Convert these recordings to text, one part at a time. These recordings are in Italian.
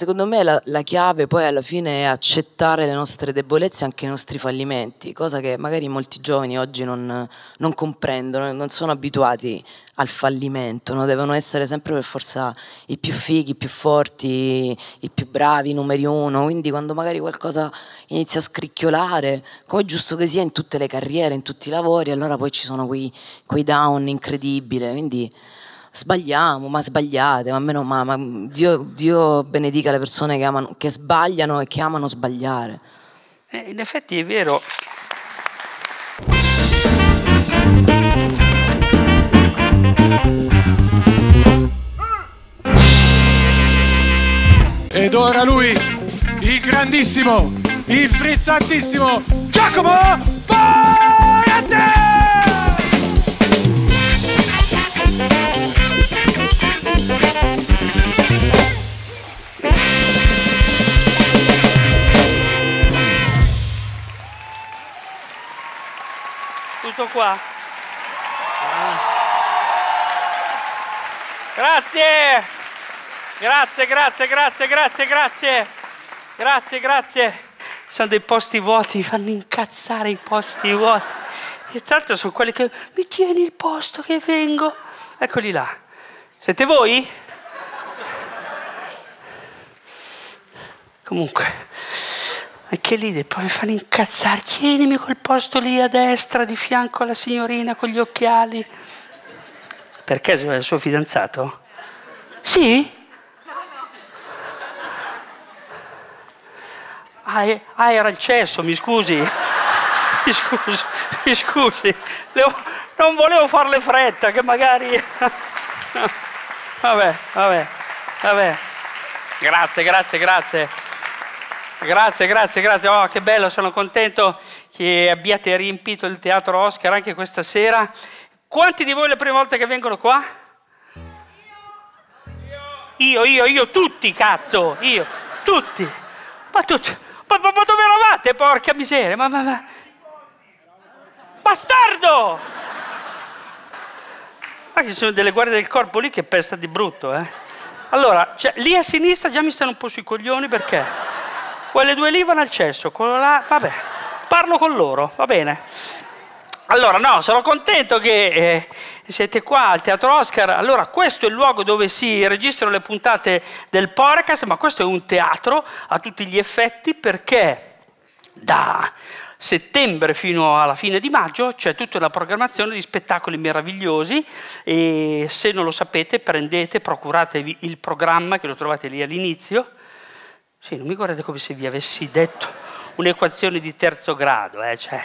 secondo me la, la, chiave poi alla fine è accettare le nostre debolezze e anche i nostri fallimenti, cosa che magari molti giovani oggi non, non comprendono, non sono abituati al fallimento, no? devono essere sempre per forza i più fighi, i più forti, i più bravi, i numeri uno, quindi quando magari qualcosa inizia a scricchiolare, come è giusto che sia in tutte le carriere, in tutti i lavori, allora poi ci sono quei, quei down incredibili, quindi sbagliamo, ma sbagliate, ma meno ma, ma Dio, Dio, benedica le persone che, amano, che sbagliano e che amano sbagliare. Eh, in effetti è vero. Ed ora lui, il grandissimo, il frizzantissimo Giacomo Bonatti! tutto qua. Grazie, grazie, grazie, grazie, grazie, grazie, grazie, grazie. Sono dei posti vuoti, fanno incazzare i posti vuoti. E tra l'altro sono quelli che mi tieni il posto che vengo. Eccoli là. Siete voi? Comunque. E che lì poi mi fanno incazzare, tienimi quel posto lì a destra, di fianco alla signorina con gli occhiali. Perché è il suo fidanzato? Sì? Ah, ah, era il cesso, mi scusi. mi scusi, mi scusi. non volevo farle fretta, che magari... vabbè, vabbè, vabbè. Grazie, grazie, grazie. Grazie, grazie, grazie. Oh, che bello, sono contento che abbiate riempito il teatro Oscar anche questa sera. Quanti di voi è la prima volta che vengono qua? Io, io, io, tutti, cazzo, io, tutti. Ma tutti. Ma, ma, ma dove eravate, porca miseria? Ma, ma, ma. Bastardo! Ma ci sono delle guardie del corpo lì che pesta di brutto, eh. Allora, cioè, lì a sinistra già mi stanno un po' sui coglioni perché... Quelle due lì vanno al cesso, quello là, vabbè. Parlo con loro, va bene. Allora, no, sono contento che eh, siete qua al Teatro Oscar. Allora, questo è il luogo dove si registrano le puntate del podcast, ma questo è un teatro a tutti gli effetti perché da settembre fino alla fine di maggio c'è tutta una programmazione di spettacoli meravigliosi e se non lo sapete prendete, procuratevi il programma che lo trovate lì all'inizio sì, non mi guardate come se vi avessi detto un'equazione di terzo grado, eh, cioè.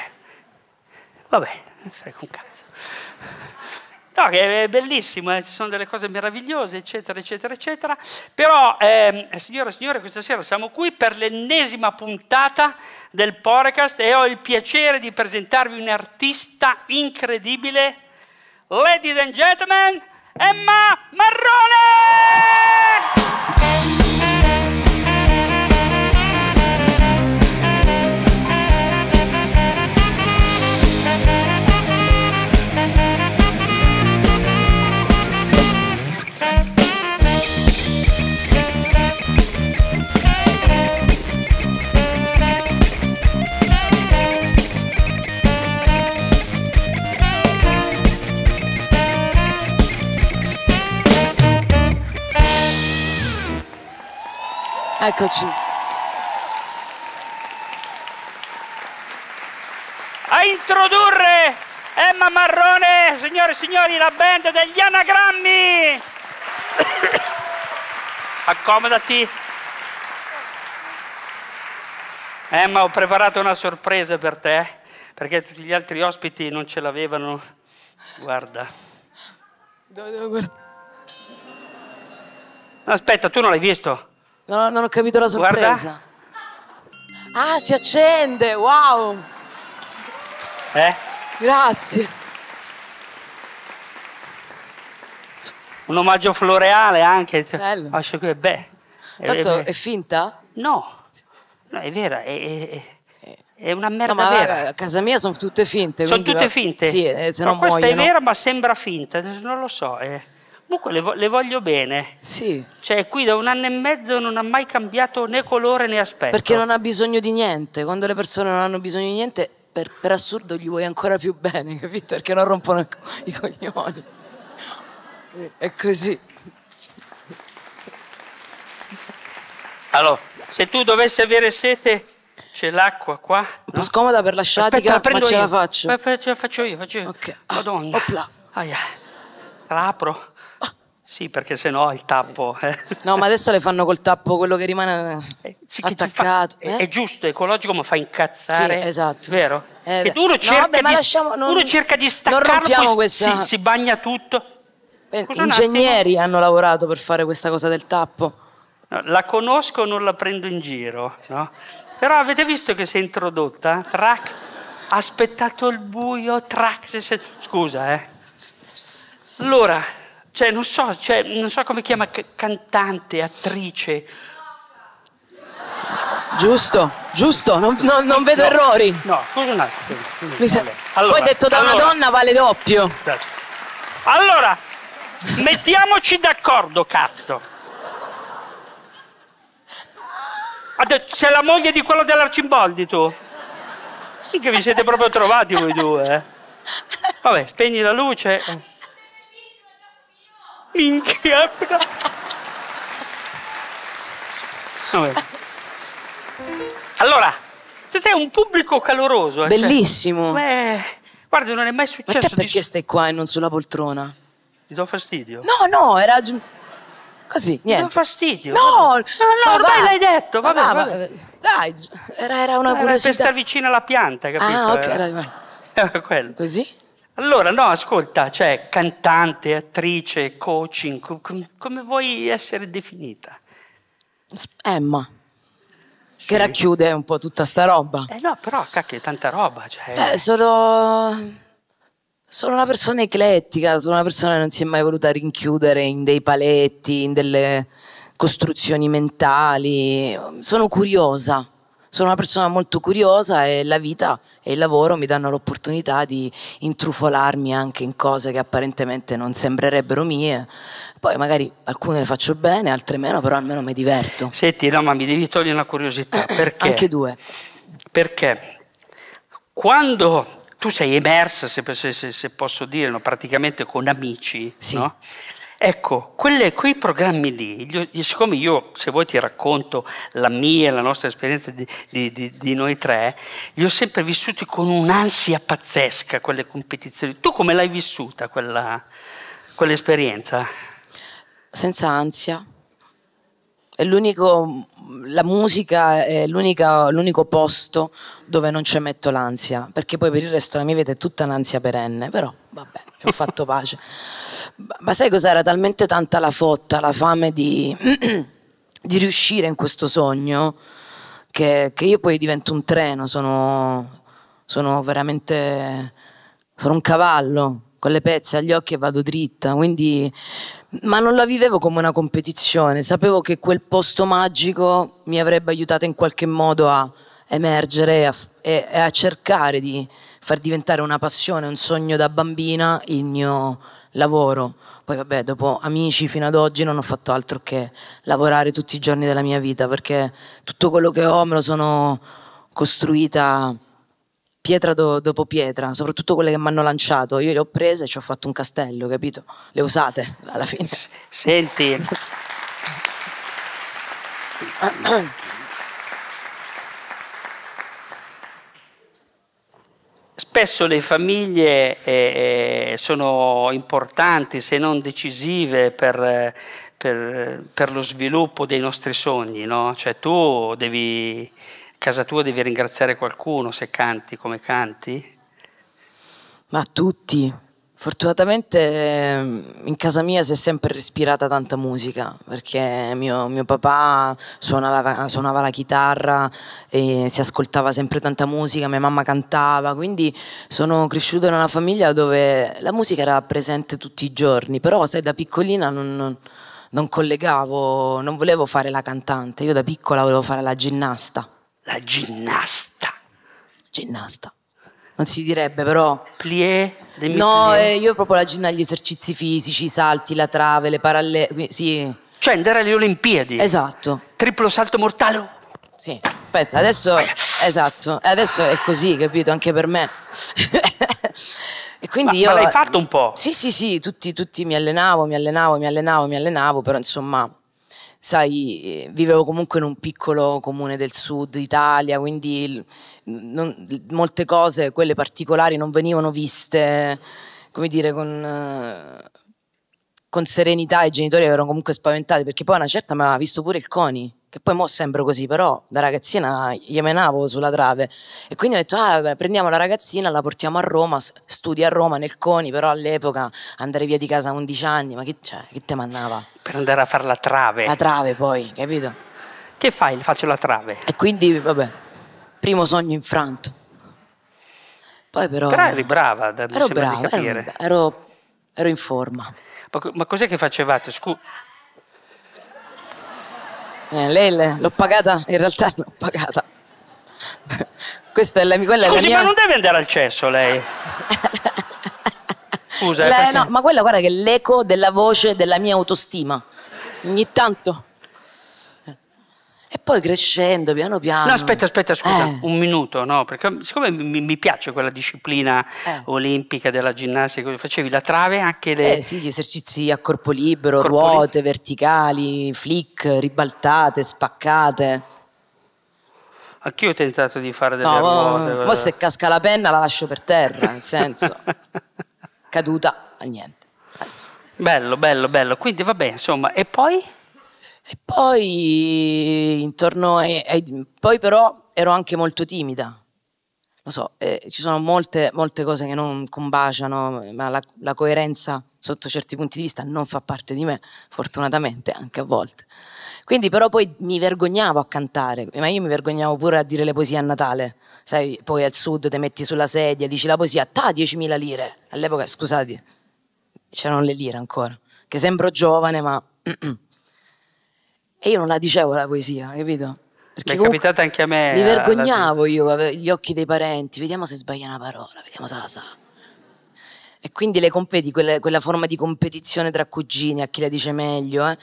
Vabbè, non sarei con cazzo. No, è bellissimo, eh, ci sono delle cose meravigliose, eccetera, eccetera, eccetera. Però, eh, signore e signore, questa sera siamo qui per l'ennesima puntata del podcast e ho il piacere di presentarvi un artista incredibile. Ladies and gentlemen, Emma Marrone! Eccoci. A introdurre Emma Marrone, signore e signori, la band degli anagrammi. Accomodati. Emma, ho preparato una sorpresa per te, perché tutti gli altri ospiti non ce l'avevano. Guarda. Dove devo guardare? Aspetta, tu non l'hai visto? Non, non ho capito la sorpresa. Guarda. Ah, si accende, wow. Eh? Grazie. Un omaggio floreale anche. Cioè, Bello. Lascio qui, beh. Eh, Tanto è, è finta? No, no è vera. È, è, è una merda no, ma vera. A casa mia sono tutte finte. Sono tutte va... finte? Sì, eh, se no questa muoiono. è vera ma sembra finta, non lo so. Eh. Comunque le, vo le, voglio bene. Sì. Cioè, qui da un anno e mezzo non ha mai cambiato né colore né aspetto. Perché non ha bisogno di niente. Quando le persone non hanno bisogno di niente, per, per assurdo gli vuoi ancora più bene, capito? Perché non rompono i, co coglioni. È così. Allora, se tu dovessi avere sete, c'è l'acqua qua. Un po' no? scomoda per la sciatica, Aspetta, la ma ce io. la faccio. Ma, ce la faccio io, faccio io. Ok. Madonna. Opla. Aia. La sì, perché sennò il tappo. Sì. Eh. No, ma adesso le fanno col tappo quello che rimane eh, sì, che Fa, eh? È giusto, ecologico, ma fa incazzare. Sì, esatto. Vero? Eh, che uno, cerca no, vabbè, di, lasciamo, non, uno cerca di staccarlo, questa... si, si bagna tutto. Eh, ingegneri hanno lavorato per fare questa cosa del tappo. No, la conosco, non la prendo in giro, no? Però avete visto che si è introdotta? Track, aspettato il buio, track... Se... Scusa, eh. Allora, cioè, non so, cioè, non so come chiama c- cantante, attrice. Giusto, giusto, non, non, non vedo no, errori. No, scusa un attimo. Mi allora, Poi detto da allora, una donna vale doppio. Certo. Allora, mettiamoci d'accordo, cazzo. Detto, sei la moglie di quello dell'Arcimboldi tu? Sì che vi siete proprio trovati voi due. Eh? Vabbè, spegni la luce minchia. Vabbè. Allora, se sei un pubblico caloroso. eh, cioè- Bellissimo. Beh, guarda, non è mai Ma te successo. perché Di... stai qua e non sulla poltrona? Ti do fastidio. No, no, era gi- così, Ti do fastidio. No, no, ma ormai va. l'hai detto. Ma va, vabbè. dai, era, era una Era per curiosità. star vicino alla pianta, ah, capito? ah, ok, era- era quello. così? Allora, no, ascolta, cioè cantante, attrice, coaching, com, com, come vuoi essere definita? Emma. Sì. Che racchiude un po' tutta sta roba. Eh no, però cacchio, è tanta roba. Cioè... Eh, sono... Sono una persona eclettica, sono una persona che non si è mai voluta rinchiudere in dei paletti, in delle costruzioni mentali. Sono curiosa sono una persona molto curiosa e la vita e il lavoro mi danno l'opportunità di intrufolarmi anche in cose che apparentemente non sembrerebbero mie. Poi magari alcune le faccio bene, altre meno, però almeno mi diverto. Senti, no, ma mi devi togliere una curiosità. Perché? anche due. Perché quando tu sei emersa, se, se, se posso dirlo, praticamente con amici, sì. no? Ecco, quelle, quei programmi lì, gli, siccome io, se vuoi ti racconto la mia e la nostra esperienza di, di, di, noi tre, li ho sempre vissuti con un'ansia pazzesca, quelle competizioni. Tu come l'hai vissuta quella, quell'esperienza? Senza ansia. la musica è l'unico posto dove non ci metto l'ansia, perché poi per il resto la mia vita è tutta un'ansia perenne, però vabbè, ho fatto pace. Ma sai cos'era? Talmente tanta la fotta, la fame di, di riuscire in questo sogno, che, che, io poi divento un treno, sono, sono veramente, sono un cavallo, con le pezze agli occhi e vado dritta, quindi, ma non la vivevo come una competizione, sapevo che quel posto magico mi avrebbe aiutato in qualche modo a emergere e a, e a cercare di far diventare una passione, un sogno da bambina il mio lavoro. Poi vabbè, dopo amici fino ad oggi non ho fatto altro che lavorare tutti i giorni della mia vita, perché tutto quello che ho me lo sono costruita pietra do, dopo pietra, soprattutto quelle che mi hanno lanciato. Io le ho prese e ci ho fatto un castello, capito? Le usate alla fine. Senti. Spesso le famiglie eh, eh, sono importanti, se non decisive, per, eh, per, per lo sviluppo dei nostri sogni. No? Cioè tu devi, a casa tua devi ringraziare qualcuno se canti come canti. Ma tutti, Fortunatamente ehm, in casa mia si è sempre respirata tanta musica perché mio, mio papà suonava, suonava, la chitarra e si ascoltava sempre tanta musica, mia mamma cantava, quindi sono cresciuta in una famiglia dove la musica era presente tutti i giorni, però sai da piccolina non, non, non collegavo, non volevo fare la cantante, io da piccola volevo fare la ginnasta. La ginnasta? Ginnasta. Non si direbbe però... Plié? no, eh, io proprio la gina agli esercizi fisici, i salti, la trave, le parallele, sì. Cioè andare alle Olimpiadi. Esatto. Triplo salto mortale. Sì, pensa, adesso, esatto, adesso è così, capito, anche per me. e quindi ma, io... Ma l'hai fatto un po'? Sì, sì, sì, tutti, tutti mi allenavo, mi allenavo, mi allenavo, mi allenavo, però insomma sai, vivevo comunque in un piccolo comune del sud Italia, quindi non, molte cose, quelle particolari, non venivano viste, come dire, con, con serenità. I genitori erano comunque spaventati, perché poi una certa mi aveva visto pure il CONI che poi mo sembro così, però da ragazzina io iemenavo sulla trave e quindi ho detto ah, beh, prendiamo la ragazzina, la portiamo a Roma, studi a Roma nel Coni, però all'epoca andare via di casa a 11 anni, ma che, cioè, chi te mandava? Per andare a fare la trave. La trave poi, capito? Che fai? Faccio la trave. E quindi, vabbè, primo sogno infranto. Poi però... Però eri brava, da ero brava, ero, ero, ero in forma. Ma cos'è che facevate? Scusa. Eh, lei l'ho pagata, in realtà l'ho pagata. Questa è la, quella Scusi, è la mia... ma non deve andare al cesso lei. Scusa, eh, la, perché... no, ma quella guarda che è l'eco della voce della mia autostima. Ogni tanto e poi crescendo piano piano. No, aspetta, aspetta, scusa, eh. un minuto, no, perché siccome mi, mi piace quella disciplina eh. olimpica della ginnastica, facevi la trave anche le... Eh sì, gli esercizi a corpo libero, corpo ruote, libero. verticali, flick, ribaltate, spaccate. Anch'io ho tentato di fare delle no, ruote. ma eh. se casca la penna la lascio per terra, nel senso, caduta a niente. Bello, bello, bello. Quindi va bene, insomma, e poi? E poi intorno ai, ai, poi però ero anche molto timida. Lo so, eh, ci sono molte, molte, cose che non combaciano, ma la, la, coerenza sotto certi punti di vista non fa parte di me, fortunatamente anche a volte. Quindi però poi mi vergognavo a cantare, ma io mi vergognavo pure a dire le poesie a Natale. Sai, poi al sud ti metti sulla sedia, dici la poesia, ta 10.000 lire. All'epoca, scusate, c'erano le lire ancora, che sembro giovane, ma... E io non la dicevo la poesia, capito? Perché è capitata anche a me. Mi vergognavo io, gli occhi dei parenti, vediamo se sbaglia una parola, vediamo se la sa. E quindi le competi, quella, quella forma di competizione tra cugini, a chi la dice meglio, eh?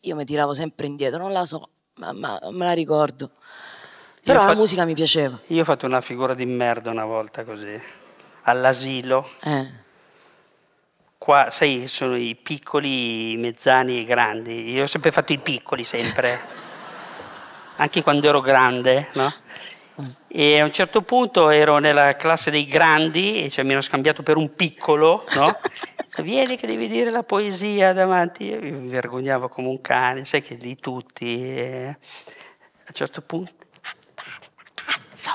io mi tiravo sempre indietro, non la so, ma, ma me la ricordo. Però io la musica mi piaceva. Io ho fatto una figura di merda una volta così, all'asilo. Eh qua, sai, sono i piccoli, i mezzani e i grandi. Io ho sempre fatto i piccoli, sempre. Certo. Anche quando ero grande, no? E a un certo punto ero nella classe dei grandi, cioè mi hanno scambiato per un piccolo, no? Vieni che devi dire la poesia davanti. Io mi vergognavo come un cane, sai che lì tutti. Eh. A un certo punto. Cazzo!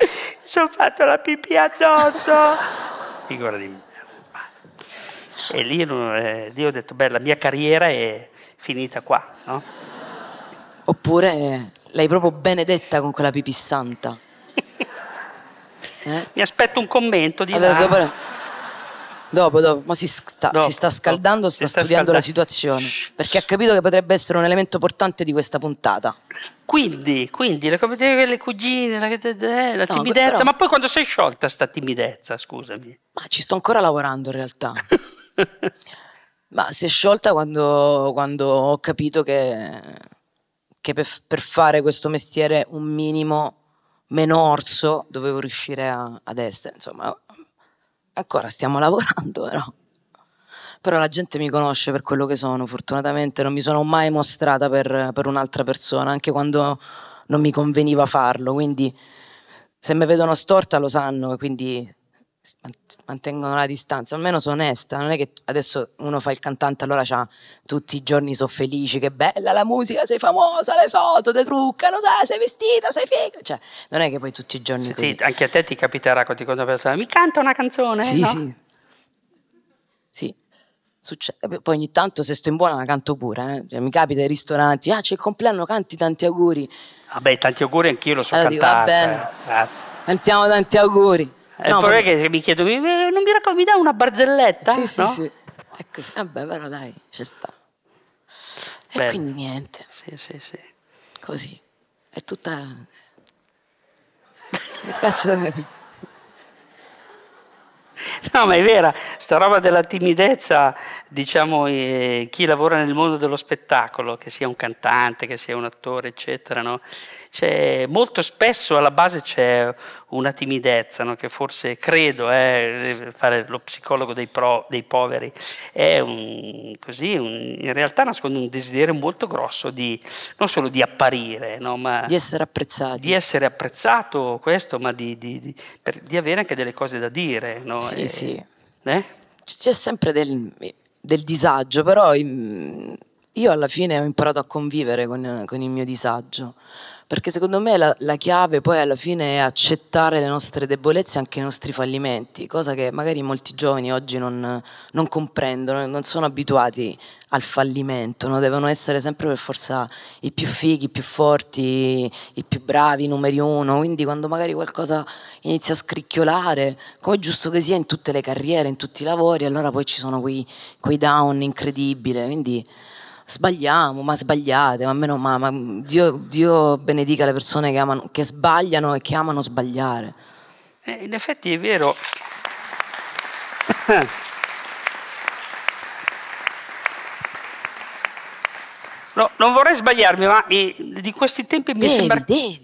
Mi sono fatto la pipì addosso! di me. E lì, eh, lì ho detto, beh, la mia carriera è finita qua, no? Oppure l'hai proprio benedetta con quella pipissanta. eh? Mi aspetto un commento di... Allora, dopo, dopo, dopo, ma si sta, dopo, si sta scaldando, sta, sta studiando scaldando. la situazione, perché ha capito che potrebbe essere un elemento portante di questa puntata. Quindi, quindi le, le cugine, la, eh, la no, timidezza, però, ma poi quando sei sciolta sta timidezza, scusami. Ma ci sto ancora lavorando in realtà. Ma si è sciolta quando, quando ho capito che, che per, per, fare questo mestiere un minimo meno orso dovevo riuscire a, ad essere. Insomma, ancora stiamo lavorando, però. Però la gente mi conosce per quello che sono, fortunatamente non mi sono mai mostrata per, per un'altra persona, anche quando non mi conveniva farlo. Quindi se mi vedono storta lo sanno, quindi mantengono la distanza, almeno sono onesta, non è che adesso uno fa il cantante allora c'ha tutti i giorni sono felici, che bella la musica, sei famosa, le foto ti truccano, sai, sei vestita, sei figa, cioè non è che poi tutti i giorni sì, anche a te ti capiterà qualche cosa persona, mi canta una canzone? Sì, no? sì. Sì. Succede. Eh, poi ogni tanto se sto in buona la canto pure, eh. cioè, mi capita ai ristoranti, ah c'è il compleanno, canti tanti auguri. Vabbè, tanti auguri anch'io lo so allora cantare. va bene. Eh, grazie. Cantiamo tanti auguri eh, no, poi ma... che mi chiedo, non mi raccomando, mi dà una barzelletta? Sì, sì, no? sì. Ecco, vabbè, però dai, ci sta. Beh. E quindi niente. Sì, sì, sì. Così. È tutta... Che cazzo di... No, ma è vera, sta roba della timidezza, diciamo, eh, chi lavora nel mondo dello spettacolo, che sia un cantante, che sia un attore, eccetera, no? Cioè, molto spesso alla base c'è una timidezza, no? che forse credo, eh, fare lo psicologo dei, pro, dei poveri, un, così, un, in realtà nasconde un desiderio molto grosso di, non solo di apparire, no? ma di essere apprezzato. Di essere apprezzato questo, ma di, di, per, di avere anche delle cose da dire. No? Sì, e, sì. Eh? C'è sempre del, del disagio, però mm, io alla fine ho imparato a convivere con, con il mio disagio perché secondo me la, la, chiave poi alla fine è accettare le nostre debolezze e anche i nostri fallimenti, cosa che magari molti giovani oggi non, non comprendono, non sono abituati al fallimento, no? devono essere sempre per forza i più fighi, i più forti, i più bravi, i numeri uno, quindi quando magari qualcosa inizia a scricchiolare, come è giusto che sia in tutte le carriere, in tutti i lavori, allora poi ci sono quei, quei down incredibili, quindi sbagliamo, ma sbagliate, ma meno ma, ma Dio, Dio, benedica le persone che, amano, che sbagliano e che amano sbagliare. Eh, in effetti è vero. No, non vorrei sbagliarmi, ma di questi tempi devi, mi sembra... Devi,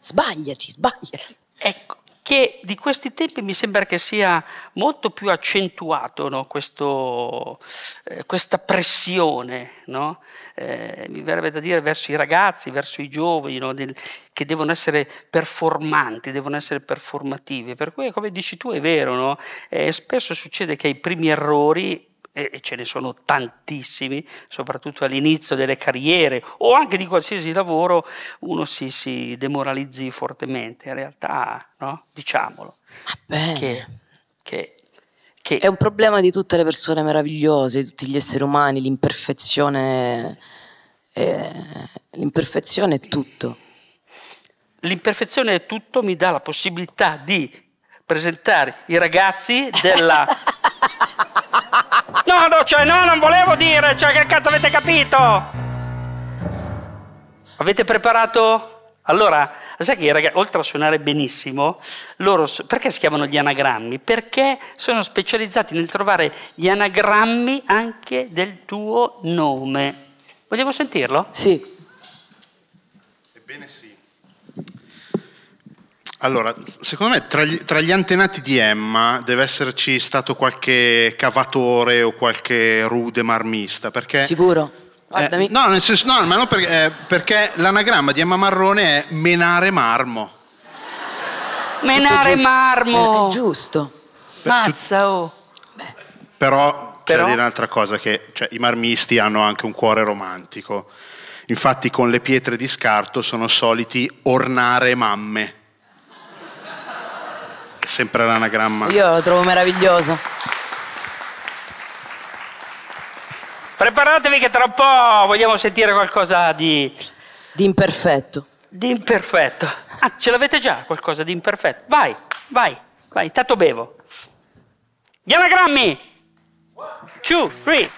sbagliati, sbagliati. Ecco, che di questi tempi mi sembra che sia molto più accentuato no? Questo, eh, questa pressione, no? eh, mi verrebbe da dire, verso i ragazzi, verso i giovani, no? Del, che devono essere performanti, devono essere performativi. Per cui, come dici tu, è vero, eh, spesso succede che ai primi errori e ce ne sono tantissimi, soprattutto all'inizio delle carriere o anche di qualsiasi lavoro, uno si, si demoralizzi fortemente. In realtà, no? diciamolo. Ah, che, che, che è un problema di tutte le persone meravigliose, di tutti gli esseri umani, l'imperfezione, eh, l'imperfezione è tutto. L'imperfezione è tutto mi dà la possibilità di presentare i ragazzi della No, cioè, no, non volevo dire, cioè, che cazzo avete capito? Avete preparato? Allora, sai che ragazzi, oltre a suonare benissimo, loro, perché si chiamano gli anagrammi? Perché sono specializzati nel trovare gli anagrammi anche del tuo nome. Vogliamo sentirlo? Sì. Ebbene sì. Allora, secondo me tra gli, tra gli, antenati di Emma deve esserci stato qualche cavatore o qualche rude marmista, perché... Sicuro? Eh, no, nel senso, no, ma non perché, eh, perché l'anagramma di Emma Marrone è menare marmo. Menare giusto, marmo! Eh, è giusto. Mazza, oh. Però, Però... c'è dire un'altra cosa, che cioè, i marmisti hanno anche un cuore romantico. Infatti con le pietre di scarto sono soliti ornare mamme sempre l'anagramma. Io lo trovo meraviglioso. Preparatevi che tra un po' vogliamo sentire qualcosa di... Di imperfetto. Di imperfetto. Ah, ce l'avete già qualcosa di imperfetto? Vai, vai, vai, intanto bevo. Gli anagrammi! Two, three.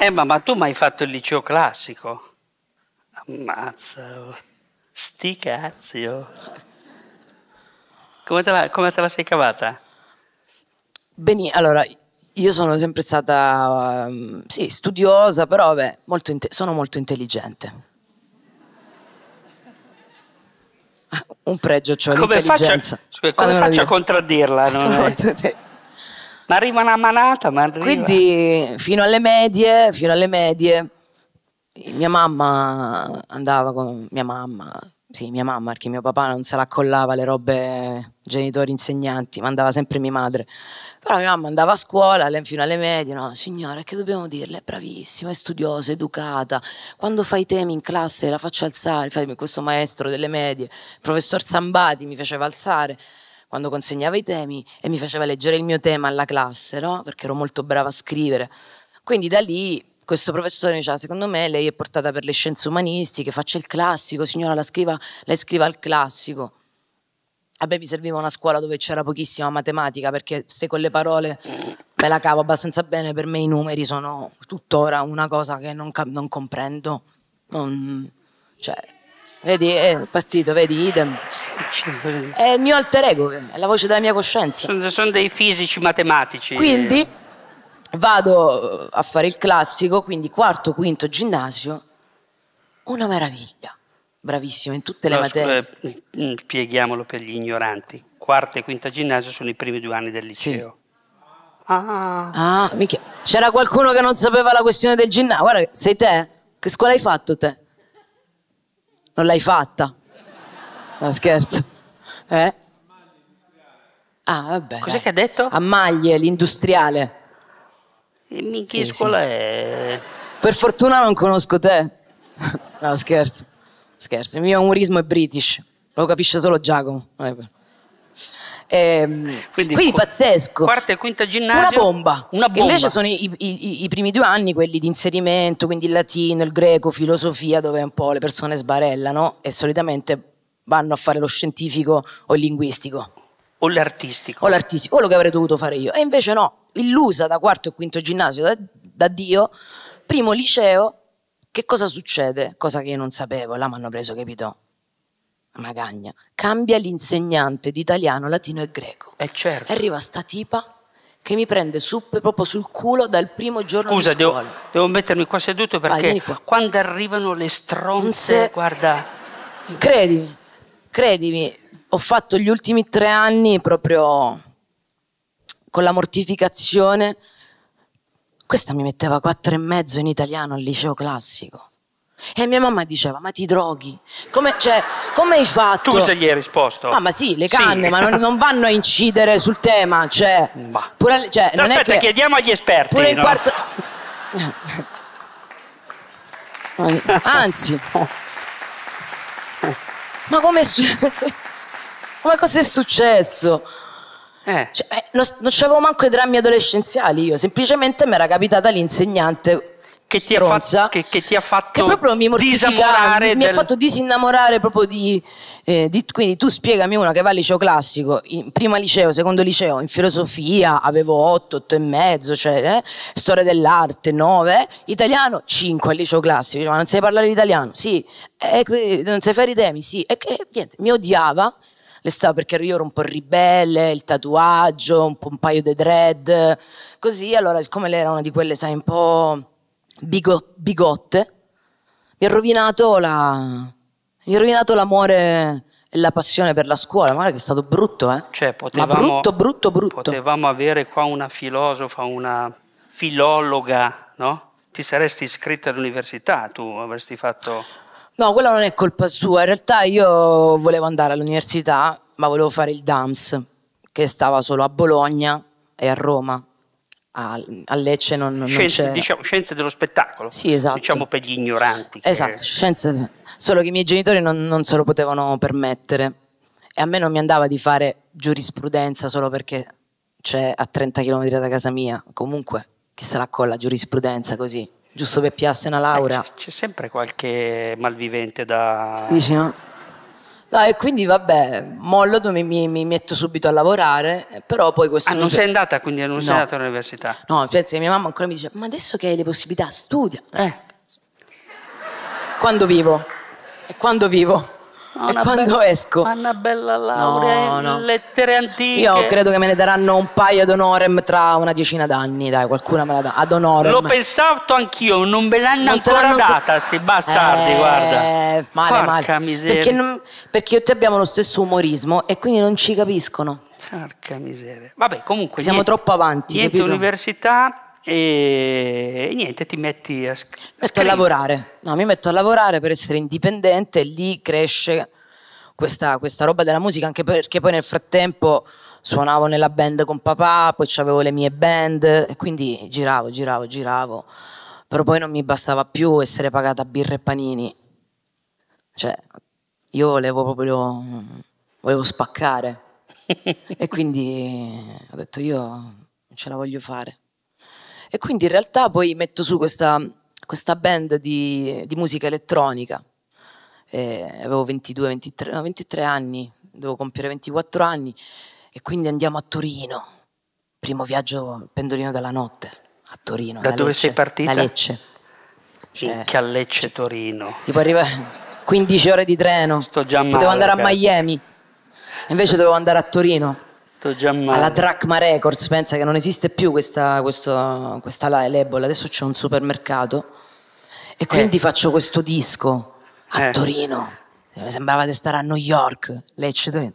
Emma, eh, ma tu mi hai fatto il liceo classico? Ammazza, oh. sti cazzo. Oh. Come te la, come te la sei cavata? Bene, allora, io sono sempre stata, mm, sì, studiosa, però beh, molto inte- sono molto intelligente. Ah, un pregio, cioè come l'intelligenza. Faccio, come faccio a contraddirla? Non sono è... molto intelligente. Ma arriva una manata, ma arriva. Quindi fino alle medie, fino alle medie, mia mamma andava con mia mamma, sì, mia mamma, perché mio papà non se la accollava le robe genitori insegnanti, mandava sempre mia madre. Però mia mamma andava a scuola, lei fino alle medie, no, signora, che dobbiamo dirle? È bravissima, è studiosa, educata. Quando fai i temi in classe la faccio alzare, fai questo maestro delle medie, professor Zambati mi faceva alzare quando consegnava i temi e mi faceva leggere il mio tema alla classe, no? perché ero molto brava a scrivere. Quindi da lì questo professore diceva, secondo me lei è portata per le scienze umanistiche, faccia il classico, signora, la scriva, lei scriva il classico. Vabbè, mi serviva una scuola dove c'era pochissima matematica, perché se con le parole me la cavo abbastanza bene, per me i numeri sono tuttora una cosa che non, non comprendo. Non, cioè, Vedi, è partito, vedi, idem. È il mio alter ego, è la voce della mia coscienza. Sono, sono dei fisici matematici. Quindi vado eh, a fare il classico, quindi quarto, quinto ginnasio, una meraviglia. Bravissimo in tutte le no, materie. Eh, spieghiamolo per gli ignoranti. Quarto e quinto ginnasio sono i primi due anni del liceo. Sì. Ah, ah, ah c'era qualcuno che non sapeva la questione del ginnasio. Guarda, sei te? Che scuola hai fatto te? Non l'hai fatta. No, scherzo. Eh? Ah, vabbè. Cos'è che ha detto? A maglie, l'industriale. E minchia sì, scuola sì. è... Per fortuna non conosco te. no, scherzo. Scherzo, il mio umorismo è british. Lo capisce solo Giacomo. Vabbè. Ehm, quindi, quindi pazzesco. Quarta e quinta ginnasio. Una bomba. Una bomba. Invece sono i, i, i, primi due anni quelli di inserimento, quindi il latino, il greco, filosofia, dove un po' le persone sbarellano e solitamente vanno a fare lo scientifico o il linguistico. O l'artistico. O l'artistico, quello che avrei dovuto fare io. E invece no, illusa da quarto e quinto ginnasio da, da Dio, primo liceo, che cosa succede? Cosa che io non sapevo, là mi hanno preso, capito? Magagna, cambia l'insegnante di italiano, latino e greco. E eh, certo. arriva sta tipa che mi prende su, proprio sul culo dal primo giorno Scusa, di scuola. Devo, devo mettermi qua seduto perché Vai, quando arrivano le stronze, se... guarda... Credimi, credimi, ho fatto gli ultimi tre anni proprio con la mortificazione. Questa mi metteva quattro e mezzo in italiano al liceo classico. E mia mamma diceva, ma ti droghi? Come, cioè, come hai fatto? Tu se gli hai risposto. Ah, ma sì, le canne, sì. ma non, non, vanno a incidere sul tema. Cioè, Pure, cioè, no, non aspetta, che, chiediamo agli esperti. Pure no? il quarto... Anzi. ma come, come cosa è successo? Eh. Cioè, eh, non, non avevo manco i drammi adolescenziali io, semplicemente mi era capitata l'insegnante che ti, stronza, fatto, che, che ti, ha fatto, che, proprio mi disamorare mi, del... ha fatto disinnamorare proprio di, eh, di, quindi tu spiegami una che va al liceo classico in, prima liceo secondo liceo in filosofia avevo 8 8 e mezzo cioè, eh, storia dell'arte 9 italiano 5 al liceo classico cioè, ma non sai parlare l'italiano sì eh, eh non sai fare i temi sì e che niente mi odiava stava perché io ero un po' ribelle, il tatuaggio, un, po un paio di dread, così allora siccome lei era una di quelle, sai, un po' bigo, bigotte, mi ha rovinato, la, mi ha rovinato l'amore e la passione per la scuola. Guarda che è stato brutto, eh? Cioè, potevamo, Ma brutto, brutto, brutto. Potevamo avere qua una filosofa, una filologa, no? Ti saresti iscritta all'università, tu avresti fatto... No, quella non è colpa sua. In realtà io volevo andare all'università, ma volevo fare il DAMS, che stava solo a Bologna e a Roma a, a Lecce non, non scienze, diciamo, scienze, dello spettacolo. Sì, esatto. Diciamo per gli ignoranti. Esatto, scienze, solo che i miei genitori non, non se lo potevano permettere. E a me non mi andava di fare giurisprudenza solo perché c'è a 30 km da casa mia. Comunque, chi se la colla giurisprudenza così? Giusto per piasse una eh, laurea. C'è, c'è sempre qualche malvivente da... Dici no? No, e quindi vabbè, mollo, mi, mi, mi, metto subito a lavorare, però poi questo... Ah, non sei andata quindi, non no. sei andata all'università? No, pensi che cioè, mia mamma ancora mi dice, ma adesso che hai le possibilità, studia. Eh. Quando vivo? E quando vivo? e quando be- esco. Una bella laurea no, no. in lettere antiche. Io credo che me ne daranno un paio ad onorem tra una decina d'anni, dai, qualcuna me la dà ad onorem L'ho pensato anch'io, non me l'hanno non ancora l'hanno data, co- sti bastardi, eh, guarda. Male, Porca male. Miseria. Perché, non, perché io e te abbiamo lo stesso umorismo e quindi non ci capiscono. Porca miseria. Vabbè, comunque. Siamo niente, troppo avanti. Niente capito? università e, niente, ti metti a, sc- metto scrivere. a lavorare. No, mi metto a lavorare per essere indipendente e lì cresce questa, questa, roba della musica, anche perché poi nel frattempo suonavo nella band con papà, poi avevo le mie band e quindi giravo, giravo, giravo, però poi non mi bastava più essere pagata a birra e panini. Cioè, io volevo proprio volevo spaccare. e quindi ho detto io non ce la voglio fare. E quindi in realtà poi metto su questa, questa band di, di, musica elettronica. E eh, avevo 22, 23, no, 23 anni, devo compiere 24 anni e quindi andiamo a Torino. Primo viaggio pendolino della notte a Torino. Da dove Lecce, sei partita? A Lecce. Cioè, che a eh. Lecce Torino. Tipo arriva 15 ore di treno. Sto già male, Potevo andare a Miami. Invece dovevo andare a Torino alla Drachma Records, pensa che non esiste più questa, questo, questa label, adesso c'è un supermercato e eh. quindi eh. faccio questo disco a eh. Torino, mi sembrava di stare a New York, Lecce Torino.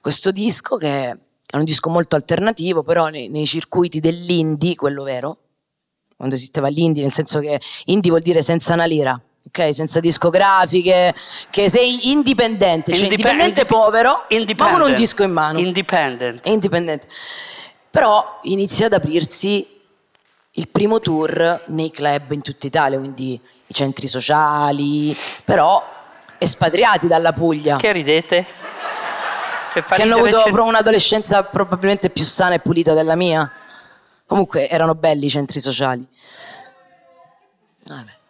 Questo disco che è un disco molto alternativo, però nei, nei circuiti dell'indie, quello vero, quando esisteva l'indie, nel senso che indie vuol dire senza una lira ok? Senza discografiche, che sei indipendente, cioè indipendente povero, ma con un disco in mano. Indipendente. Independent. Però inizia ad aprirsi il primo tour nei club in tutta Italia, quindi i centri sociali, però espatriati dalla Puglia. Che ridete? Cioè, che, hanno avuto invece... Cioè- un'adolescenza probabilmente più sana e pulita della mia. Comunque erano belli i centri sociali. Vabbè.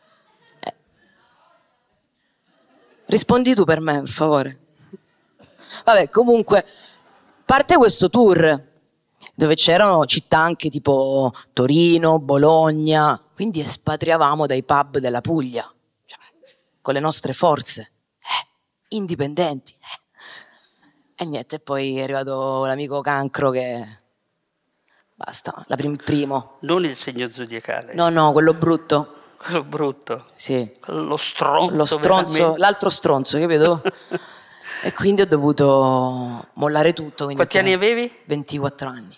Rispondi tu per me, per favore. Vabbè, comunque, parte questo tour dove c'erano città anche tipo Torino, Bologna, quindi espatriavamo dai pub della Puglia, cioè, con le nostre forze, eh, indipendenti. Eh. E niente, poi è arrivato l'amico Cancro che... Basta, la prim- primo. Non il segno zodiacale. No, no, quello brutto. Quello brutto. Sì. Lo stronzo. Lo stronzo l'altro stronzo, capito? e quindi ho dovuto mollare tutto. Quanti anni avevi? 24 anni.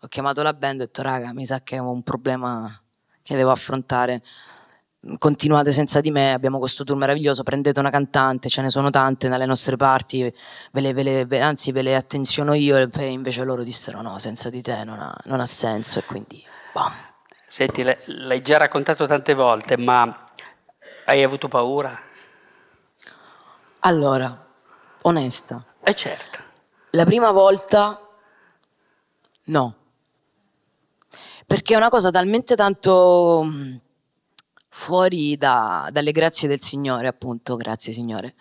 Ho chiamato la band e ho detto, raga, mi sa che ho un problema che devo affrontare. Continuate senza di me, abbiamo questo tour meraviglioso, prendete una cantante, ce ne sono tante dalle nostre parti, ve le, ve le, ve, anzi ve le attenziono io e invece loro dissero no, senza di te non ha, non ha senso e quindi... Boom. Senti, l'hai già raccontato tante volte, ma hai avuto paura? Allora, onesta. E eh, certo. La prima volta no. Perché è una cosa talmente tanto mm, fuori da, dalle grazie del Signore, appunto, grazie Signore,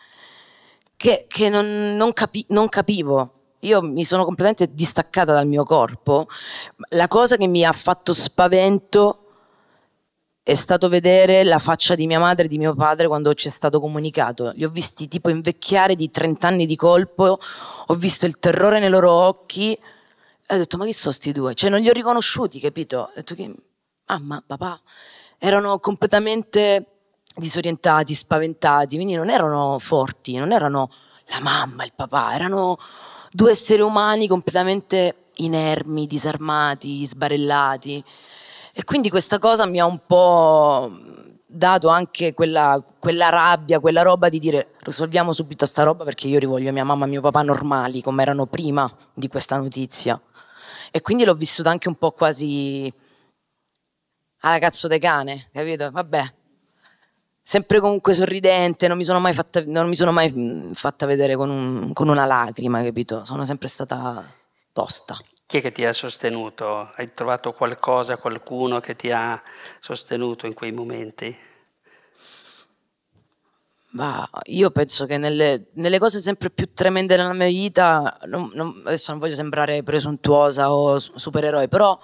che, che non, non, capi, non capivo io mi sono completamente distaccata dal mio corpo. La cosa che mi ha fatto spavento è stato vedere la faccia di mia madre e di mio padre quando ci è stato comunicato. Li ho visti tipo invecchiare di 30 anni di colpo, ho visto il terrore nei loro occhi e ho detto ma chi sono questi due? Cioè non li ho riconosciuti, capito? Ho detto mamma, papà, erano completamente disorientati, spaventati, quindi non erano forti, non erano la mamma, il papà, erano due esseri umani completamente inermi, disarmati, sbarellati. E quindi questa cosa mi ha un po' dato anche quella, quella rabbia, quella roba di dire risolviamo subito sta roba perché io rivoglio mia mamma e mio papà normali come erano prima di questa notizia. E quindi l'ho vissuta anche un po' quasi alla cazzo de cane, capito? Vabbè, sempre comunque sorridente, non mi sono mai fatta, mi sono mai mm, fatta vedere con, un, con, una lacrima, capito? Sono sempre stata tosta. Chi è che ti ha sostenuto? Hai trovato qualcosa, qualcuno che ti ha sostenuto in quei momenti? Ma io penso che nelle, nelle, cose sempre più tremende della mia vita, non, non, adesso non voglio sembrare presuntuosa o supereroe, però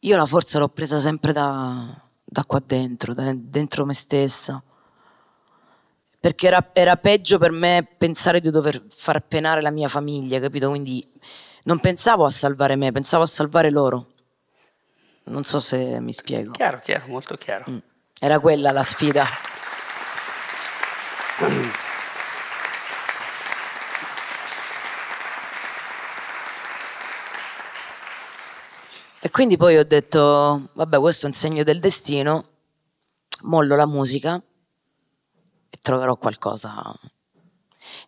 io la forza l'ho presa sempre da, da qua dentro, da dentro me stessa perché era, era, peggio per me pensare di dover far penare la mia famiglia, capito? Quindi non pensavo a salvare me, pensavo a salvare loro. Non so se mi spiego. Chiaro, chiaro, molto chiaro. Mm. Era quella la sfida. E quindi poi ho detto, vabbè questo è un segno del destino, mollo la musica troverò qualcosa.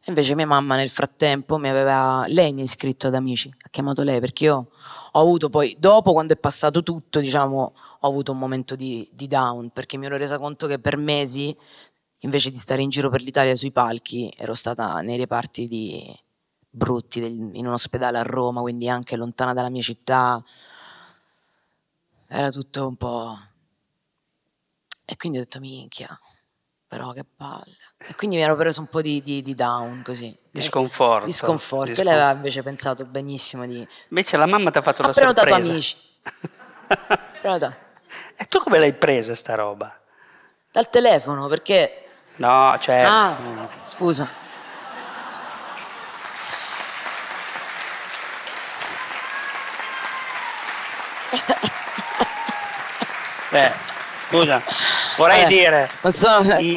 Invece mia mamma nel frattempo mi aveva, lei mi ha iscritto ad Amici, ha chiamato lei perché io ho avuto poi, dopo quando è passato tutto, diciamo, ho avuto un momento di, di down perché mi ero resa conto che per mesi, invece di stare in giro per l'Italia sui palchi, ero stata nei reparti di, brutti del, in un ospedale a Roma, quindi anche lontana dalla mia città. Era tutto un po'... E quindi ho detto, minchia, però che palle. E quindi mi ero preso un po' di, di, di down così. Di eh, sconforto. Di sconforto. e lei aveva invece pensato benissimo di... Invece la mamma ti ha fatto ha la sorpresa. Ha prenotato amici. E tu come l'hai presa sta roba? Dal telefono, perché... No, cioè... Ah, mm. scusa. Beh, scusa vorrei eh, dire. So,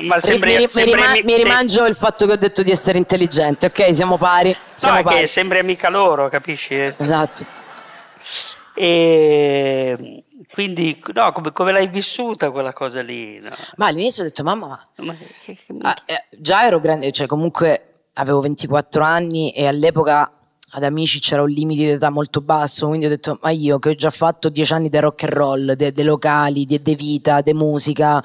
ma sembri, mi, mi, rima- mi, mi rimangio il fatto che ho detto di essere intelligente, ok? Siamo pari. Siamo no, pari. che sembri amica loro, capisci? Esatto. E quindi no, come, come, l'hai vissuta quella cosa lì? No? Ma all'inizio ho detto mamma, ma... Ma che, che... Ah, eh, già ero grande, cioè comunque avevo 24 anni e all'epoca ad amici c'era un limite di età molto basso, quindi ho detto, ma io che ho già fatto dieci anni di rock and roll, de locali, di vita, di musica,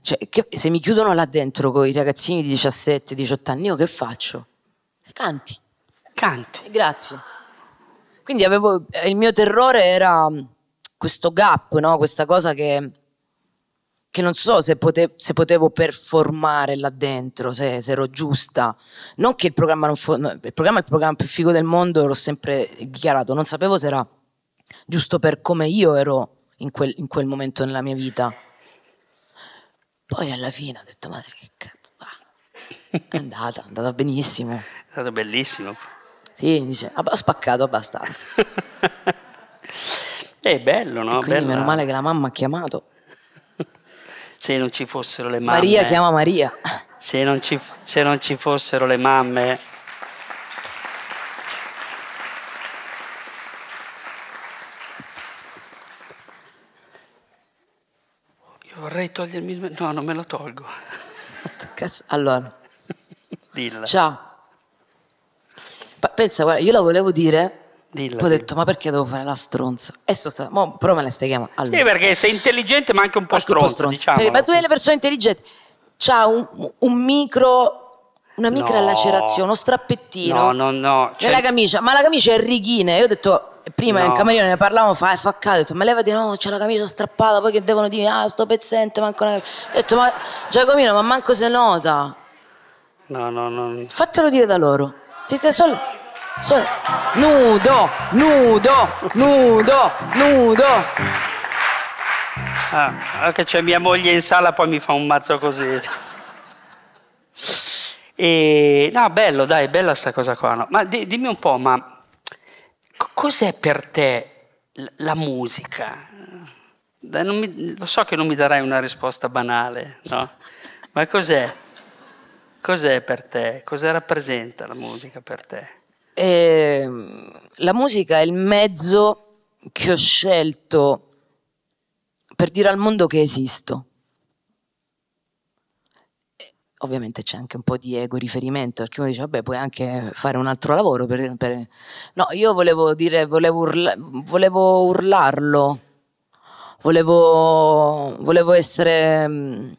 cioè, che, se mi chiudono là dentro con i ragazzini di 17-18 anni, io che faccio? Canti. Canto. Grazie. Quindi avevo, il mio terrore era questo gap, no? questa cosa che che non so se, pote- se, potevo performare là dentro, se, se ero giusta. Non che il programma non fosse. No, il programma è il programma più figo del mondo, l'ho sempre dichiarato. Non sapevo se era giusto per come io ero in quel, in quel momento nella mia vita. Poi alla fine ho detto: madre che cazzo, va? È andata, è andata benissimo. È stato bellissimo. Sì, dice: ha spaccato abbastanza. è bello, no? E quindi, Bella. meno male che la mamma ha chiamato se non ci fossero le mamme. Maria chiama Maria. Se non ci, se non ci fossero le mamme. Io vorrei togliermi. No, non me lo tolgo. Allora. Dilla. Ciao. Pensa, guarda, io la volevo dire Dilla, poi ho detto, ma perché devo fare la stronza? Adesso sta, mo, però me la stai chiamando. Allora. Sì, perché sei intelligente ma anche un po' anche stronza, un po stronza. Per, diciamo. ma tu hai le persone intelligenti. C'ha un, un micro una micro no. lacerazione, uno strappettino. No, no, no. Cioè... Nella camicia, ma la camicia è righine. Io ho detto, prima no. in cameriere ne parlavamo, fa, eh, fa cade, ho detto, ma levati, no, c'è la camicia strappata, poi che devono dire, ah, sto pezzente, manco una camicia. Ho detto, ma Giacomino, ma manco se nota. No, no, no. Fattelo dire da loro. Ti te solo... So- nudo, nudo, nudo, nudo. Ah, ah, che c'è mia moglie in sala, poi mi fa un mazzo così. E, no, bello, dai, bella sta cosa qua. No? Ma di, dimmi un po', ma cos'è per te la musica? Mi, lo so che non mi darai una risposta banale, no? Ma cos'è? Cos'è per te? Cosa rappresenta la musica per te? eh, la musica è il mezzo che ho scelto per dire al mondo che esisto. ovviamente c'è anche un po' di ego riferimento, perché uno dice, vabbè, puoi anche fare un altro lavoro. Per, per... No, io volevo dire, volevo, urla- volevo urlarlo, volevo, volevo essere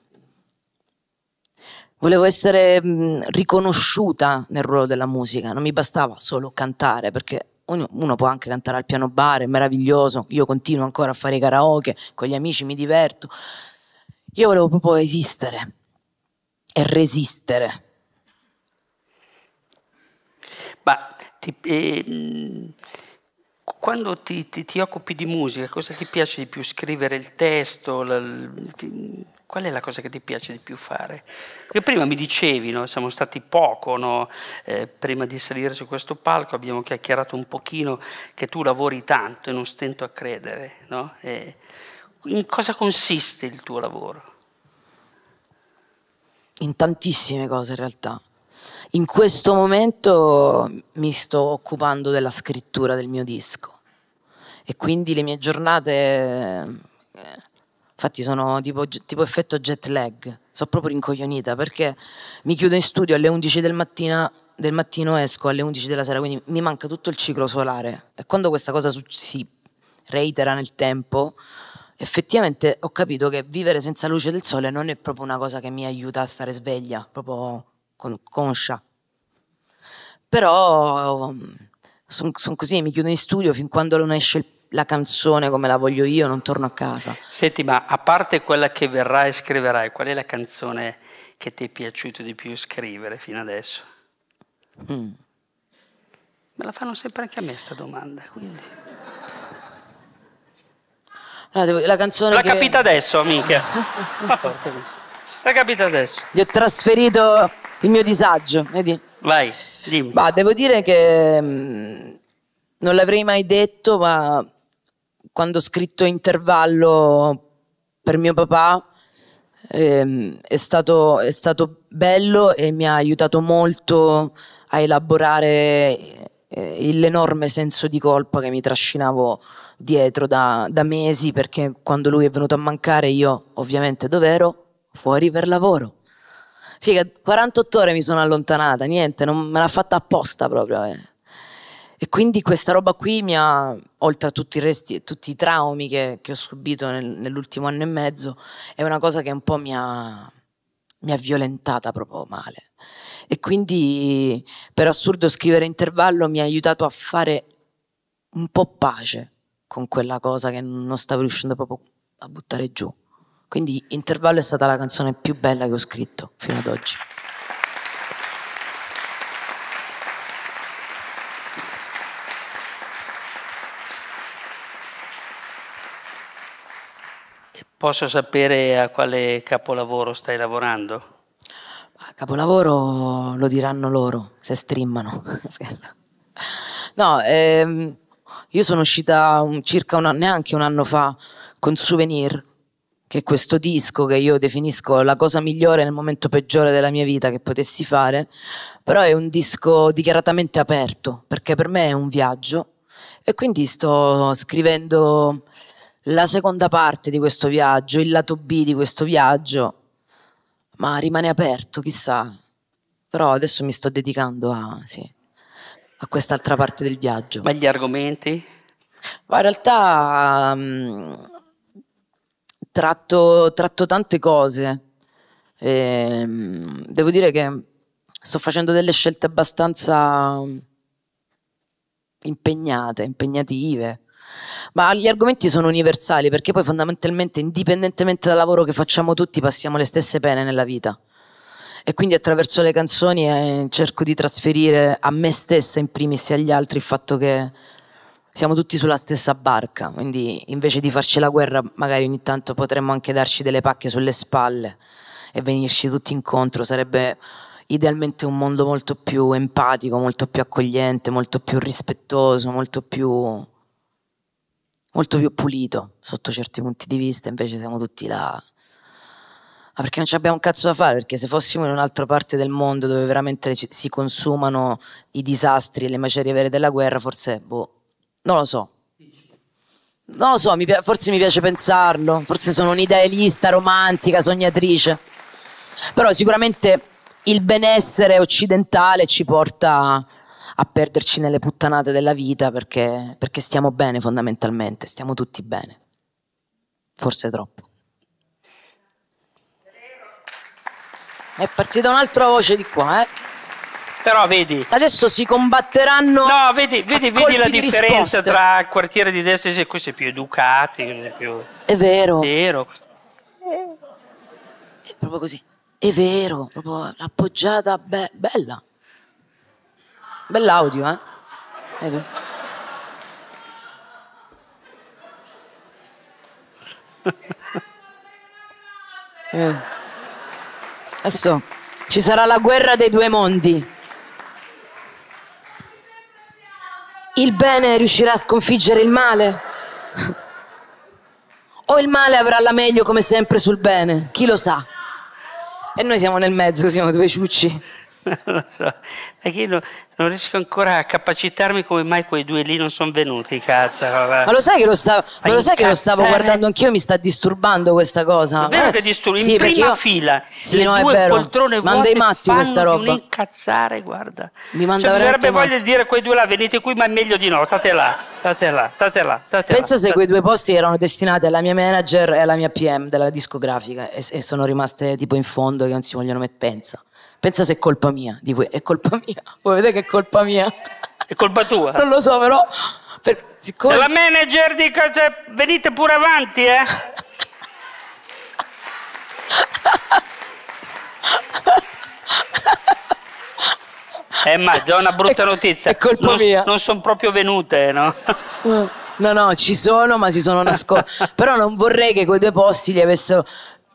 Volevo essere mh, mm, riconosciuta nel ruolo della musica, non mi bastava solo cantare, perché uno può anche cantare al piano bar, è meraviglioso, io continuo ancora a fare i karaoke, con gli amici mi diverto. Io volevo proprio esistere e resistere. Ma ti, eh, quando ti, ti, ti, occupi di musica, cosa ti piace di più? Scrivere il testo? La, qual è la cosa che ti piace di più fare? Perché prima mi dicevi, no, siamo stati poco, no? eh, prima di salire su questo palco abbiamo chiacchierato un pochino che tu lavori tanto e non stento a credere. No? Eh, in cosa consiste il tuo lavoro? In tantissime cose in realtà. In questo momento mi sto occupando della scrittura del mio disco e quindi le mie giornate eh, Infatti sono tipo, tipo effetto jet lag, sono proprio rincoglionita perché mi chiudo in studio alle 11 del mattino, del mattino esco alle 11 della sera, quindi mi manca tutto il ciclo solare. E quando questa cosa si reitera nel tempo, effettivamente ho capito che vivere senza luce del sole non è proprio una cosa che mi aiuta a stare sveglia, proprio con, conscia. Però mm, sono son così, mi chiudo in studio fin quando non esce il la canzone come la voglio io, non torno a casa. Senti, ma a parte quella che verrà e scriverai, qual è la canzone che ti è piaciuto di più scrivere fino adesso? Mm. Me la fanno sempre anche a me questa domanda, quindi. No, devo, la canzone L'ha che... capita adesso, amica. L'ha capita adesso. Gli ho trasferito il mio disagio, vedi? Vai, dimmi. Ma devo dire che mm, non l'avrei mai detto, ma quando ho scritto intervallo per mio papà ehm, è, stato, è stato bello e mi ha aiutato molto a elaborare eh, l'enorme senso di colpa che mi trascinavo dietro da, da mesi perché quando lui è venuto a mancare io ovviamente dov'ero? Fuori per lavoro. Figa, 48 ore mi sono allontanata, niente, non me l'ha fatta apposta proprio. Eh. E quindi questa roba qui mi ha, oltre a tutti i resti, e tutti i traumi che, che ho subito nel, nell'ultimo anno e mezzo, è una cosa che un po' mi ha, mi ha violentata proprio male. E quindi, per assurdo, scrivere intervallo mi ha aiutato a fare un po' pace con quella cosa che non stavo riuscendo proprio a buttare giù. Quindi Intervallo è stata la canzone più bella che ho scritto fino ad oggi. Posso sapere a quale capolavoro stai lavorando? A capolavoro lo diranno loro, se streamano. no, ehm, io sono uscita un, circa un, neanche un anno fa con Souvenir, che è questo disco che io definisco la cosa migliore nel momento peggiore della mia vita che potessi fare, però è un disco dichiaratamente aperto, perché per me è un viaggio e quindi sto scrivendo la seconda parte di questo viaggio, il lato B di questo viaggio, ma rimane aperto, chissà. Però adesso mi sto dedicando a, sì, a quest'altra parte del viaggio. Ma gli argomenti? Ma in realtà um, tratto, tratto, tante cose. E, um, devo dire che sto facendo delle scelte abbastanza mm, impegnate, impegnative ma gli argomenti sono universali perché poi fondamentalmente, indipendentemente dal lavoro che facciamo tutti, passiamo le stesse pene nella vita. E quindi attraverso le canzoni eh, cerco di trasferire a me stessa, in primis, e agli altri il fatto che siamo tutti sulla stessa barca. Quindi invece di farci la guerra, magari ogni tanto potremmo anche darci delle pacche sulle spalle e venirci tutti incontro. Sarebbe idealmente un mondo molto più empatico, molto più accogliente, molto più rispettoso, molto più molto più pulito sotto certi punti di vista, invece siamo tutti là. Ma perché non ci abbiamo un cazzo da fare? Perché se fossimo in un'altra parte del mondo dove veramente si consumano i disastri e le macerie vere della guerra, forse, boh, non lo so. Non lo so, mi forse mi piace pensarlo, forse sono un'idealista, romantica, sognatrice. Però sicuramente il benessere occidentale ci porta a perderci nelle puttanate della vita perché, perché stiamo bene fondamentalmente, stiamo tutti bene. Forse troppo. È partita un'altra voce di qua, eh. Però vedi. Adesso si combatteranno. No, vedi, vedi, vedi la di differenza risposte. tra quartiere di destra e questi più educati. È, più... è vero. È vero. È proprio così. È vero, proprio l'appoggiata be- bella. Bell'audio, eh? Vedi? Eh. Adesso ci sarà la guerra dei due mondi. Il bene riuscirà a sconfiggere il male? O il male avrà la meglio come sempre sul bene? Chi lo sa? E noi siamo nel mezzo, siamo due ciucci. non so, perché io non, non riesco ancora a capacitarmi come mai quei due lì non sono venuti, cazzo. Vabbè. Ma lo sai che lo, stavo, lo, sai che lo stavo guardando anch'io, mi sta disturbando questa cosa. È vero eh, che disturba, in sì, prima io, fila, sì, no, due è vero. poltrone vuote Manda i matti questa roba. Non incazzare, guarda. Mi manda cioè, veramente mi voglia di dire a quei due là, venite qui, ma è meglio di no, state là, state là, state là. State Pensa là, se quei due posti erano destinati alla mia manager e alla mia PM della discografica e, e sono rimaste tipo in fondo che non si vogliono mettere, pensa pensa se è colpa mia. Dico, è colpa mia. Vuoi vedere che è colpa mia? È colpa tua? non lo so, però... Per, siccome... La manager dica, cioè, venite pure avanti, eh? Eh, ma già una brutta è, notizia. È colpa non, mia. Non sono proprio venute, no? No, no, ci sono, ma si sono nascoste. Però non vorrei che quei due posti li avessero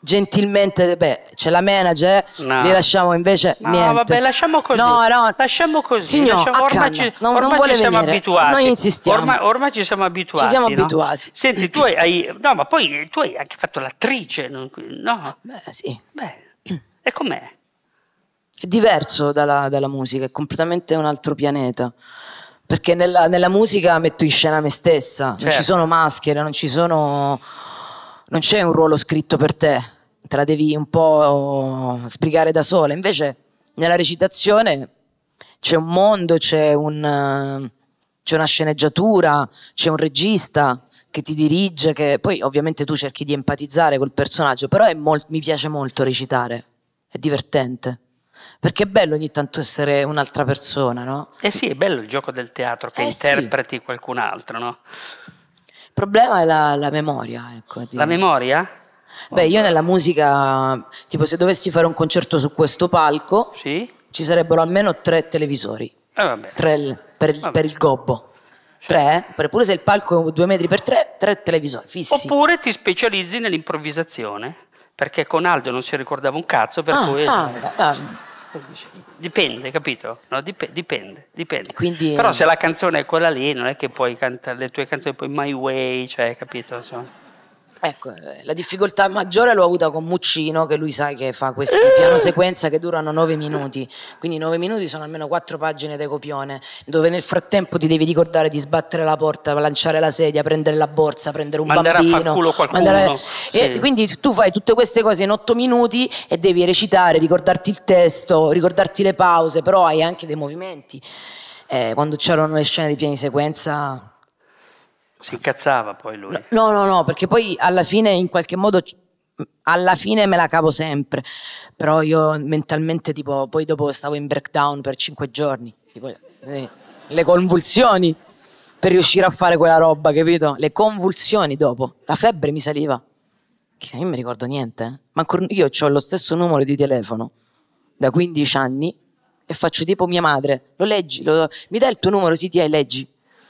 gentilmente, beh, c'è la manager, no. li lasciamo invece no, niente. vabbè, lasciamo così. No, no. Lasciamo così. Signor, lasciamo, ormai ci, non, ormai non vuole ci siamo venire. abituati. Noi insistiamo. Ormai, ormai ci siamo abituati. Ci siamo no? abituati. Senti, tu hai, no, ma poi tu hai anche fatto l'attrice, no? Beh, sì. Beh, e com'è? È diverso dalla, dalla musica, è completamente un altro pianeta perché nella, nella, musica metto in scena me stessa, certo. non ci certo. sono maschere, non ci sono non c'è un ruolo scritto per te, te la devi un po' sbrigare da sola. Invece nella recitazione c'è un mondo, c'è, un, c'è una sceneggiatura, c'è un regista che ti dirige, che poi ovviamente tu cerchi di empatizzare col personaggio, però molt... mi piace molto recitare, è divertente. Perché è bello ogni tanto essere un'altra persona, no? Eh sì, è bello il gioco del teatro che eh interpreti sì. qualcun altro, no? problema è la, la memoria. Ecco, di... La memoria? Beh, io nella musica, tipo se dovessi fare un concerto su questo palco, sì? ci sarebbero almeno tre televisori. Eh, tre per, per, il gobbo. Tre, eh? pure se il palco è due metri per tre, tre televisori fissi. Oppure ti specializzi nell'improvvisazione, perché con Aldo non si ricordava un cazzo, per ah, cui... Ah, ah. Dipende, capito? No, dip dipende, dipende. Quindi, Però se la canzone è quella lì, non è che puoi cantare le tue canzoni poi My Way, cioè, capito? Insomma. Ecco, eh, la difficoltà maggiore l'ho avuta con Muccino, che lui sa che fa questi eh! piano sequenza che durano nove minuti, quindi nove minuti sono almeno quattro pagine di copione, dove nel frattempo ti devi ricordare di sbattere la porta, lanciare la sedia, prendere la borsa, prendere un mandare bambino. A far culo qualcuno. Mandare... Sì. E quindi tu fai tutte queste cose in otto minuti e devi recitare, ricordarti il testo, ricordarti le pause, però hai anche dei movimenti. Eh, quando c'erano le scene di piani sequenza si incazzava poi lui. No, no, no, perché poi alla fine in qualche modo alla fine me la cavo sempre, però io mentalmente tipo poi dopo stavo in breakdown per cinque giorni, tipo, eh, le convulsioni per riuscire a fare quella roba, capito? Le convulsioni dopo, la febbre mi saliva. Che io non mi ricordo niente, eh. ma ancora io ho lo stesso numero di telefono da 15 anni e faccio tipo mia madre, lo leggi, lo, mi dai il tuo numero, sì ti hai, leggi.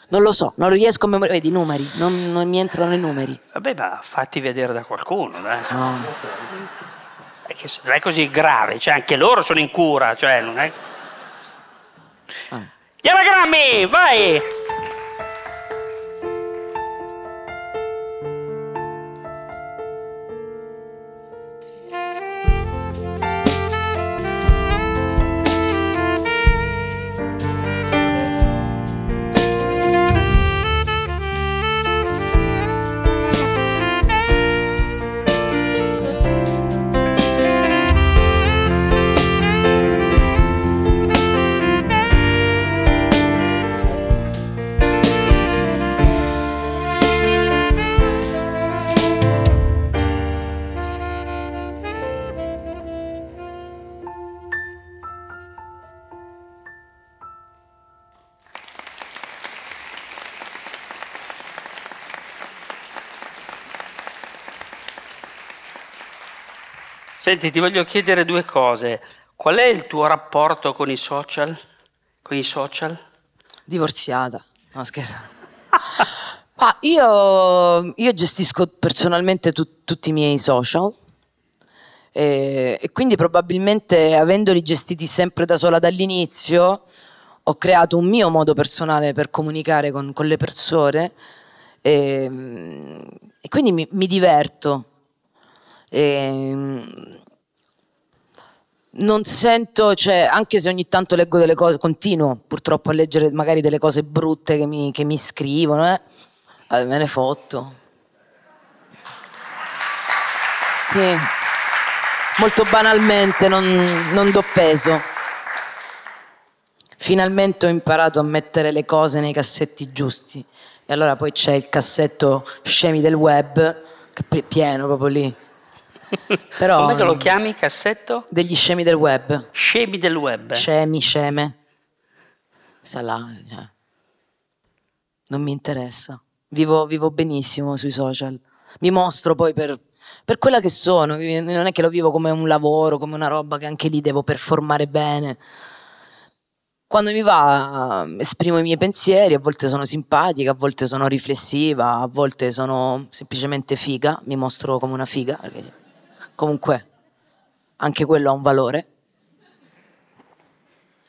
Non lo so, non riesco a memorizzare. Vedi, numeri, non, non, mi entrano i numeri. Vabbè, ma fatti vedere da qualcuno, dai. No. Non è così grave, cioè anche loro sono in cura, cioè non è... Ah. Diagrammi, vai! Senti, ti voglio chiedere due cose. Qual è il tuo rapporto con i social? Con i social? Divorziata. No, scherzo. Ma io, io, gestisco personalmente tu, tutti i miei social e, eh, e quindi probabilmente avendoli gestiti sempre da sola dall'inizio ho creato un mio modo personale per comunicare con, con le persone e, ehm, e quindi mi, mi diverto e, ehm, non sento, cioè, anche se ogni tanto leggo delle cose, continuo purtroppo a leggere magari delle cose brutte che mi, che mi scrivono, eh? eh, me ne fotto. Sì, molto banalmente, non, non do peso. Finalmente ho imparato a mettere le cose nei cassetti giusti. E allora poi c'è il cassetto scemi del web, che è pieno proprio lì Però, Come lo mm, chiami cassetto? Degli scemi del web. Scemi del web. Scemi, sceme. Salà, cioè, non mi interessa. Vivo, vivo, benissimo sui social. Mi mostro poi per, per quella che sono. Non è che lo vivo come un lavoro, come una roba che anche lì devo performare bene quando mi va eh, esprimo i miei pensieri, a volte sono simpatica, a volte sono riflessiva, a volte sono semplicemente figa, mi mostro come una figa. Perché Comunque, anche quello ha un valore.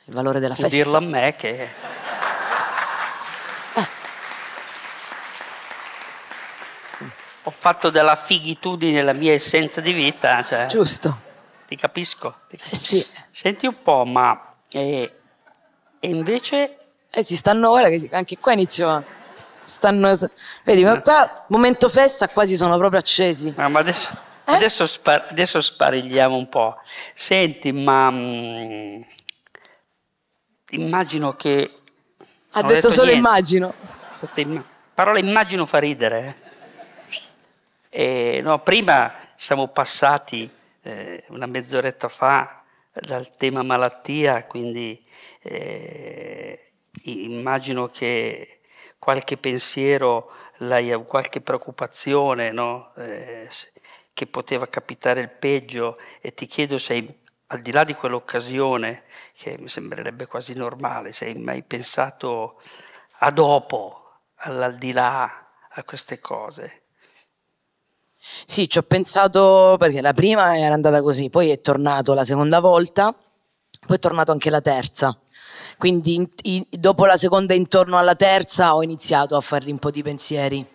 Il valore della festa. Dirlo a me che... Eh. Ho fatto della fighitudine la mia essenza di vita. Cioè, Giusto. Ti capisco. Ti eh, capisco. Eh sì. Senti un po', ma... E, eh, e invece... Eh, ci stanno ora che anche qua inizio stanno. Vedi, ma eh. qua momento festa quasi sono proprio accesi. Ah, ma adesso. Eh? Adesso, spar- adesso, sparigliamo un po'. Senti, ma mh, mm, immagino che... Ha detto, detto, solo niente. immagino. Parola immagino fa ridere. Eh. E, no, prima siamo passati eh, una mezz'oretta fa dal tema malattia, quindi eh, immagino che qualche pensiero, qualche preoccupazione, no? eh, che poteva capitare il peggio e ti chiedo se al di là di quell'occasione, che mi sembrerebbe quasi normale, se hai mai pensato a dopo, all'aldilà, a queste cose? Sì, ci ho pensato perché la prima era andata così, poi è tornato la seconda volta, poi è tornato anche la terza. Quindi in, in, dopo la seconda intorno alla terza ho iniziato a fargli un po' di pensieri.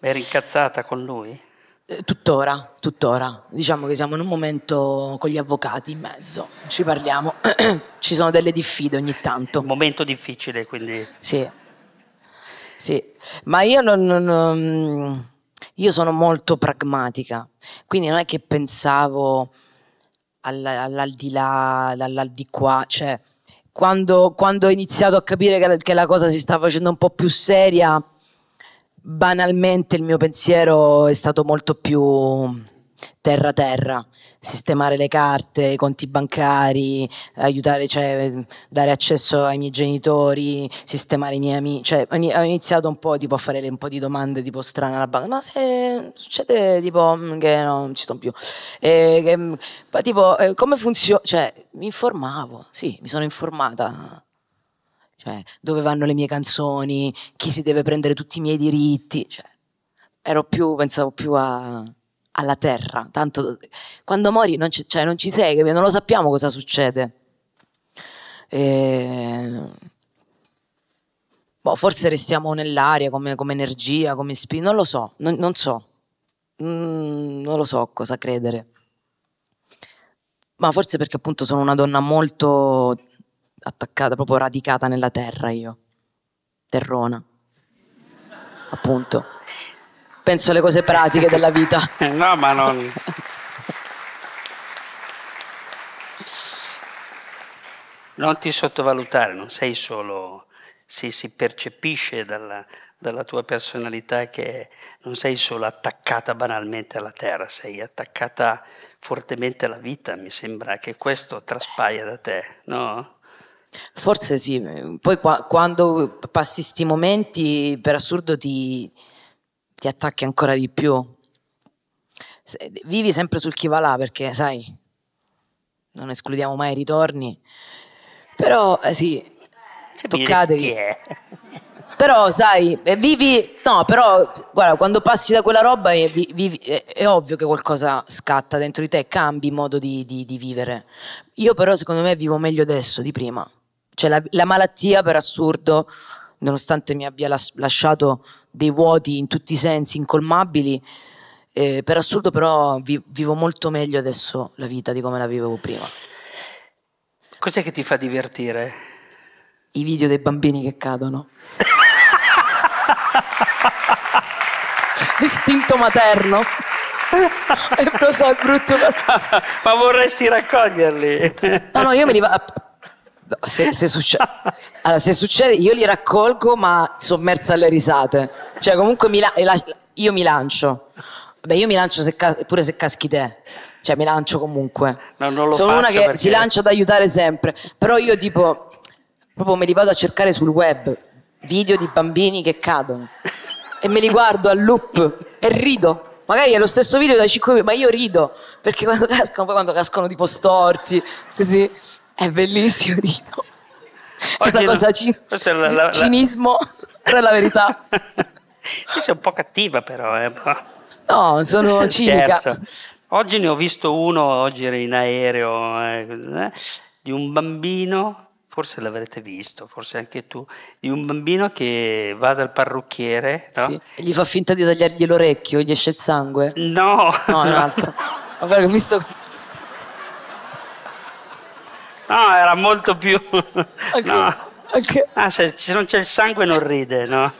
Eri incazzata con lui? Eh, tuttora, tuttora. Diciamo che siamo in un momento con gli avvocati in mezzo, ci parliamo, ci sono delle diffide ogni tanto. Un momento difficile, quindi. Sì, sì. ma io non, non, io sono molto pragmatica, quindi non è che pensavo all'aldilà, all'aldi qua, cioè quando, quando, ho iniziato a capire che la cosa si sta facendo un po' più seria banalmente il mio pensiero è stato molto più terra terra, sistemare le carte, i conti bancari, aiutare, cioè, dare accesso ai miei genitori, sistemare i miei amici. Cioè, ho iniziato un po' tipo, a fare un po' di domande tipo strane alla banca, ma se succede tipo che non ci sono più, e, che, tipo eh, come funziona, cioè mi informavo, sì, mi sono informata cioè dove vanno le mie canzoni, chi si deve prendere tutti i miei diritti, cioè, ero più, pensavo più a, alla terra, tanto quando mori non ci, cioè, non ci sei, non lo sappiamo cosa succede. E... Ehm, boh, forse restiamo nell'aria come, come energia, come spirito, non lo so, non, non so, mm, non lo so cosa credere. Ma forse perché appunto sono una donna molto attaccata, proprio radicata nella terra io, terrona, appunto. Penso alle cose pratiche della vita. No, ma non... non ti sottovalutare, non sei solo, si, si percepisce dalla, dalla, tua personalità che non sei solo attaccata banalmente alla terra, sei attaccata fortemente alla vita, mi sembra che questo traspaia da te, no? Forse sì, poi qua, quando passi questi momenti per assurdo ti, ti, attacchi ancora di più. Vivi sempre sul chi va là perché sai, non escludiamo mai i ritorni, però eh, sì, toccatevi. Però sai, eh, vivi, no, però guarda, quando passi da quella roba è, vivi, è, è ovvio che qualcosa scatta dentro di te, cambi modo di, di, di vivere. Io però secondo me vivo meglio adesso di prima. Cioè la, la malattia, per assurdo, nonostante mi abbia las- lasciato dei vuoti in tutti i sensi incolmabili, eh, per assurdo però vi- vivo molto meglio adesso la vita di come la vivevo prima. Cos'è che ti fa divertire? I video dei bambini che cadono. Istinto materno. Lo so, è brutto. ma, ma vorresti raccoglierli? no, no, io me li va- se, se, succe- allora, se, succede, io li raccolgo, ma sommersa alle risate. Cioè, comunque mi la- io mi lancio. Beh, io mi lancio se cas- pure se caschi te. Cioè, mi lancio comunque. No, Sono una che perché... si lancia ad aiutare sempre. Però io tipo, proprio me li vado a cercare sul web. Video di bambini che cadono. E me li guardo al loop e rido magari è lo stesso video da 5 minuti, ma io rido perché quando cascono poi quando cascono tipo storti, così. È bellissimo, Rito. È una cosa cin- è la, la, cinismo, però è la verità. Sì, sei un po' cattiva però. Eh. No, sono cinica. Oggi ne ho visto uno, oggi ero in aereo, eh, eh, di un bambino, forse l'avrete visto, forse anche tu, di un bambino che va dal parrucchiere. No? Sì, gli fa finta di tagliargli l'orecchio, gli esce il sangue. No! No, è un altro. Vabbè, ho visto... No, era molto più... Okay. No. Ah, se, se, non c'è il sangue non ride, no?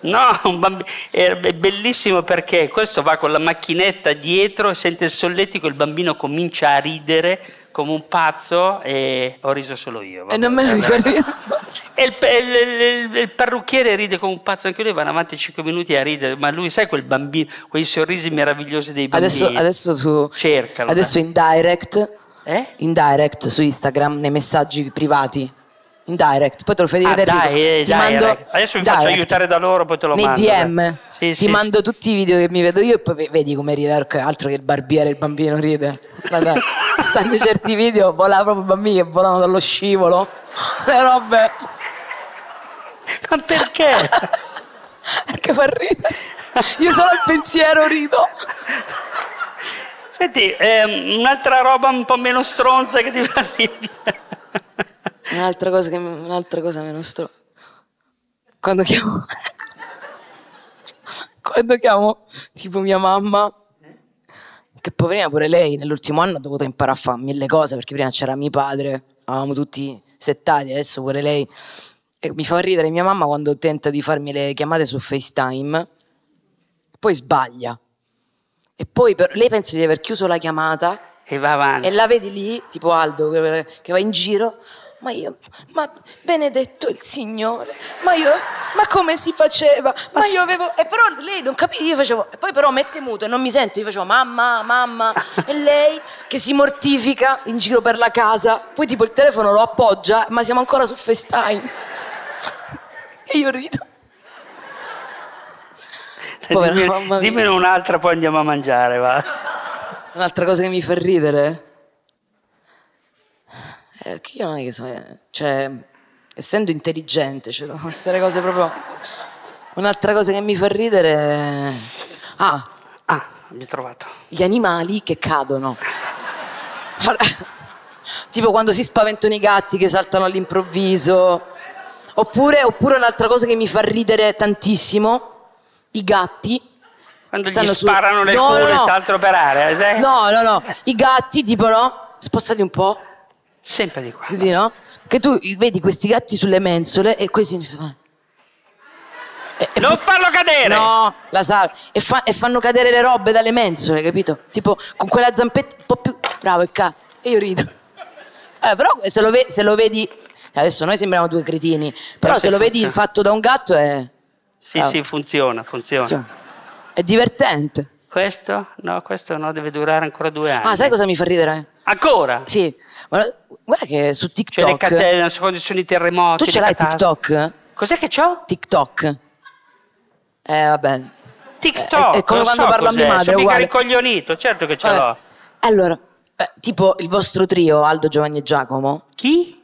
No, bambino, è bellissimo perché questo va con la macchinetta dietro sente il solletico, il bambino comincia a ridere come un pazzo e ho riso solo io. Vabbè. E non me lo ricordo E il, il, il, il, parrucchiere ride come un pazzo, anche lui va avanti 5 minuti a ridere, ma lui sai quel bambino, quei sorrisi meravigliosi dei bambini. Adesso, adesso su... Cercalo. Adesso in direct eh? In direct su Instagram, nei messaggi privati. In direct, poi te lo fai vedere. Ah, dai, eh, dai, dai. Adesso mi direct. faccio aiutare da loro, poi te lo nei mando. DM. Sì, ti sì, mando sì. tutti i video che mi vedo io e poi vedi come ride. Altro che il barbiere, il bambino ride. Guarda, stanno certi video, volava proprio bambini che volano dallo scivolo. Le robe. Ma perché? perché fa ridere. Io sono il pensiero rido. Senti, ehm, un'altra roba un po' meno stronza che ti fa ridere. Un'altra cosa, che, un'altra cosa meno stronza. Quando chiamo... Quando chiamo tipo mia mamma, che poverina pure lei nell'ultimo anno ha dovuto imparare a fare mille cose, perché prima c'era mio padre, eravamo tutti settati, adesso pure lei... E mi fa ridere mia mamma quando tenta di farmi le chiamate su FaceTime, poi sbaglia e poi per, lei pensa di aver chiuso la chiamata e va avanti. E la vedi lì, tipo Aldo che, va in giro. Ma io, ma benedetto il Signore, ma io, ma come si faceva? Ma, ma io avevo, e però lei non capiva, io facevo, e poi però mette muto e non mi sento, io facevo mamma, mamma, e lei che si mortifica in giro per la casa, poi tipo il telefono lo appoggia, ma siamo ancora su FaceTime. e io rido. Povera dimmi, mamma mia. Dimmene un'altra, poi andiamo a mangiare, va. Un'altra cosa che mi fa ridere? Eh, io non è che so... Eh, cioè, essendo intelligente, cioè, devono essere cose proprio... Un'altra cosa che mi fa ridere... Ah! Ah, l'ho trovato. Gli animali che cadono. tipo quando si spaventano i gatti che saltano all'improvviso. Oppure, oppure un'altra cosa che mi fa ridere tantissimo i gatti quando gli sparano le nel no, culo no, no. saltano per aria eh? no no no i gatti tipo no spostati un po' sempre di qua così no che tu vedi questi gatti sulle mensole e questi e, non farlo cadere! No, la sala. E, fa, e, fanno cadere le robe dalle mensole, capito? Tipo con quella zampetta un po' più. Bravo, e ca. E io rido. Allora, eh, però se lo, ve, se lo, vedi. Adesso noi sembriamo due cretini, però se lo vedi fatto da un gatto è. Sì, sì, funziona, funziona, funziona. È divertente. Questo? No, questo no, deve durare ancora due ah, anni. Ah, sai cosa mi fa ridere? Ancora? Sì. Guarda che su TikTok... C'è le catene, ci sono i terremoti... Tu ce l'hai TikTok? Cos'è che c'ho? TikTok. Eh, vabbè. TikTok? È, eh, è come quando so parlo a mia madre, Sono uguale. mica ricoglionito, certo che ce vabbè. l'ho. Allora, eh, tipo il vostro trio, Aldo, Giovanni e Giacomo. Chi?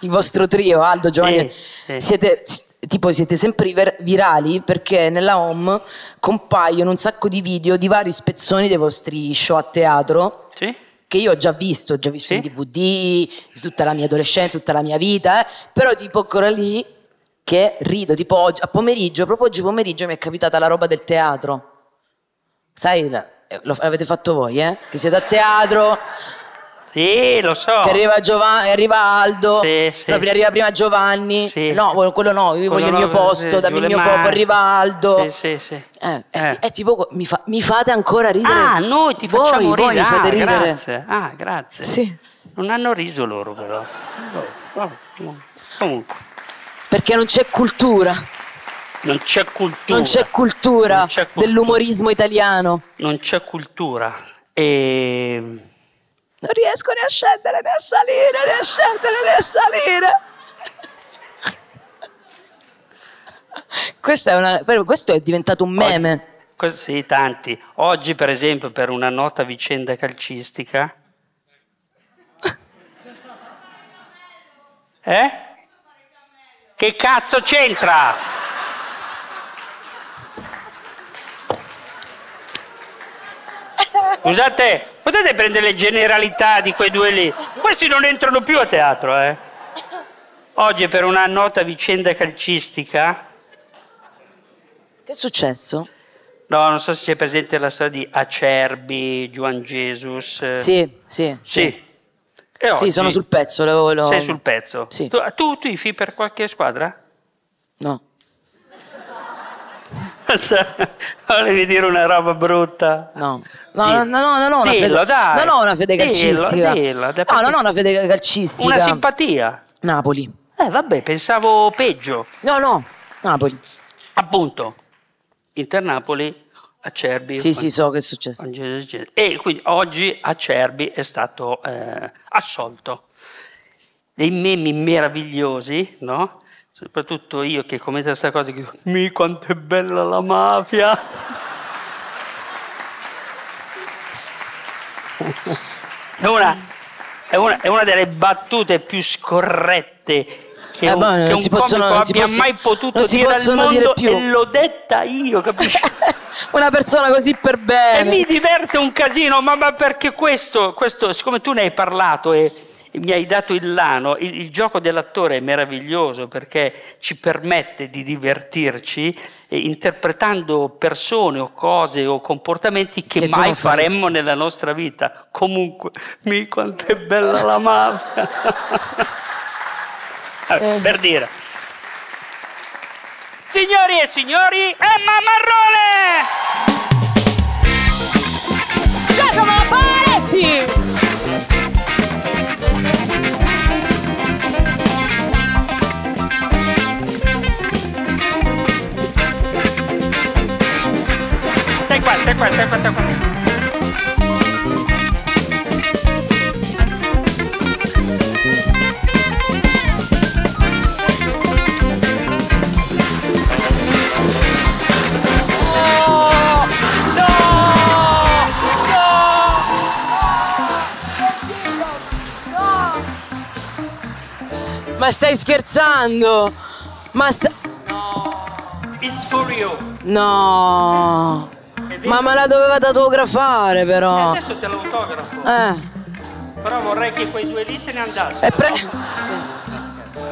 Il vostro trio, Aldo, Giovanni... Sì, sì. Siete tipo siete sempre virali perché nella home compaiono un sacco di video di vari spezzoni dei vostri show a teatro. Sì. Che io ho già visto, ho già visto sì. in DVD, tutta la mia adolescenza, tutta la mia vita, eh, però tipo ancora lì che rido, tipo oggi, a pomeriggio, proprio oggi pomeriggio mi è capitata la roba del teatro. Sai, eh, lo, l'avete fatto voi, eh? Che siete a teatro, sì, lo so. Che arriva, Giova- eh, arriva Aldo, sì, sì. No, arriva prima Giovanni. Sì. No, quello no, io quello voglio no, il mio posto, sì, dammi il mio popolo, popo, arriva Aldo. Sì, sì, sì. Eh, eh. È, eh. è eh, tipo, mi, fa, mi, fate ancora ah, ridere. Ah, noi ti facciamo voi ridere. Voi mi fate ah, ridere. Grazie. Ah, grazie. Sì. Non hanno riso loro però. Oh, oh, oh. Comunque. Perché non c'è cultura. Non c'è cultura. Non c'è cultura, non c'è cultura. dell'umorismo italiano. Non c'è cultura. E ehm, non riesco né a scendere né a salire, né a scendere né a salire. È una, questo è diventato un meme. Oggi, sì, tanti. Oggi, per esempio, per una nota vicenda calcistica. eh? Che cazzo c'entra? Scusate, potete prendere le generalità di quei due lì? Questi non entrano più a teatro, eh? Oggi per una nota vicenda calcistica. Che è successo? No, non so se c'è presente la storia di Acerbi, Juan Jesus. Sì, sì. Sì. Oggi, sì, sono sul pezzo. Lo, lo... Sei sul pezzo? Sì. Tu, tu tifi per qualche squadra? No cosa? Volevi dire una roba brutta? No. No, no, no, no, una dillo, fede, dai. non ho una fede calcistica. Dillo, dillo, no, non ho una fede calcistica. Una simpatia. Napoli. Eh, vabbè, pensavo peggio. No, no, Napoli. Appunto, Inter-Napoli, Acerbi. Sì, sì, so che è successo. E quindi oggi Acerbi è stato eh, assolto. Dei memi meravigliosi, no? soprattutto io che commento questa cosa, dico, mi quanto è bella la mafia! È una, è, una, è una, delle battute più scorrette che eh, un, beh, che un possono, abbia posso, mai potuto dire al mondo dire più. e l'ho detta io, capisci? una persona così per bene. E mi diverte un casino, ma, ma perché questo, questo, siccome tu ne hai parlato e mi hai dato il lano, il, il, gioco dell'attore è meraviglioso perché ci permette di divertirci eh, interpretando persone o cose o comportamenti che, che mai faremmo nella nostra vita. Comunque, mi quanto è bella la maschera! eh. Per dire. Signori e signori, Emma Marrone! questo questo, questo, questo. Ma stai scherzando? Ma sta... No. It's for you. No. Ma me la dovevate autografare però. E eh, adesso te l'autografo. Eh. Però vorrei che quei due lì se ne andassero. È, pre...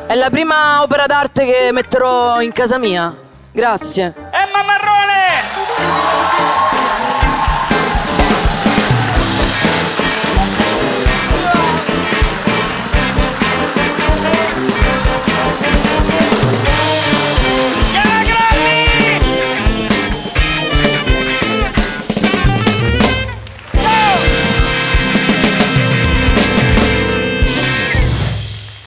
è la prima opera d'arte che metterò in casa mia. Grazie. Eh, mamma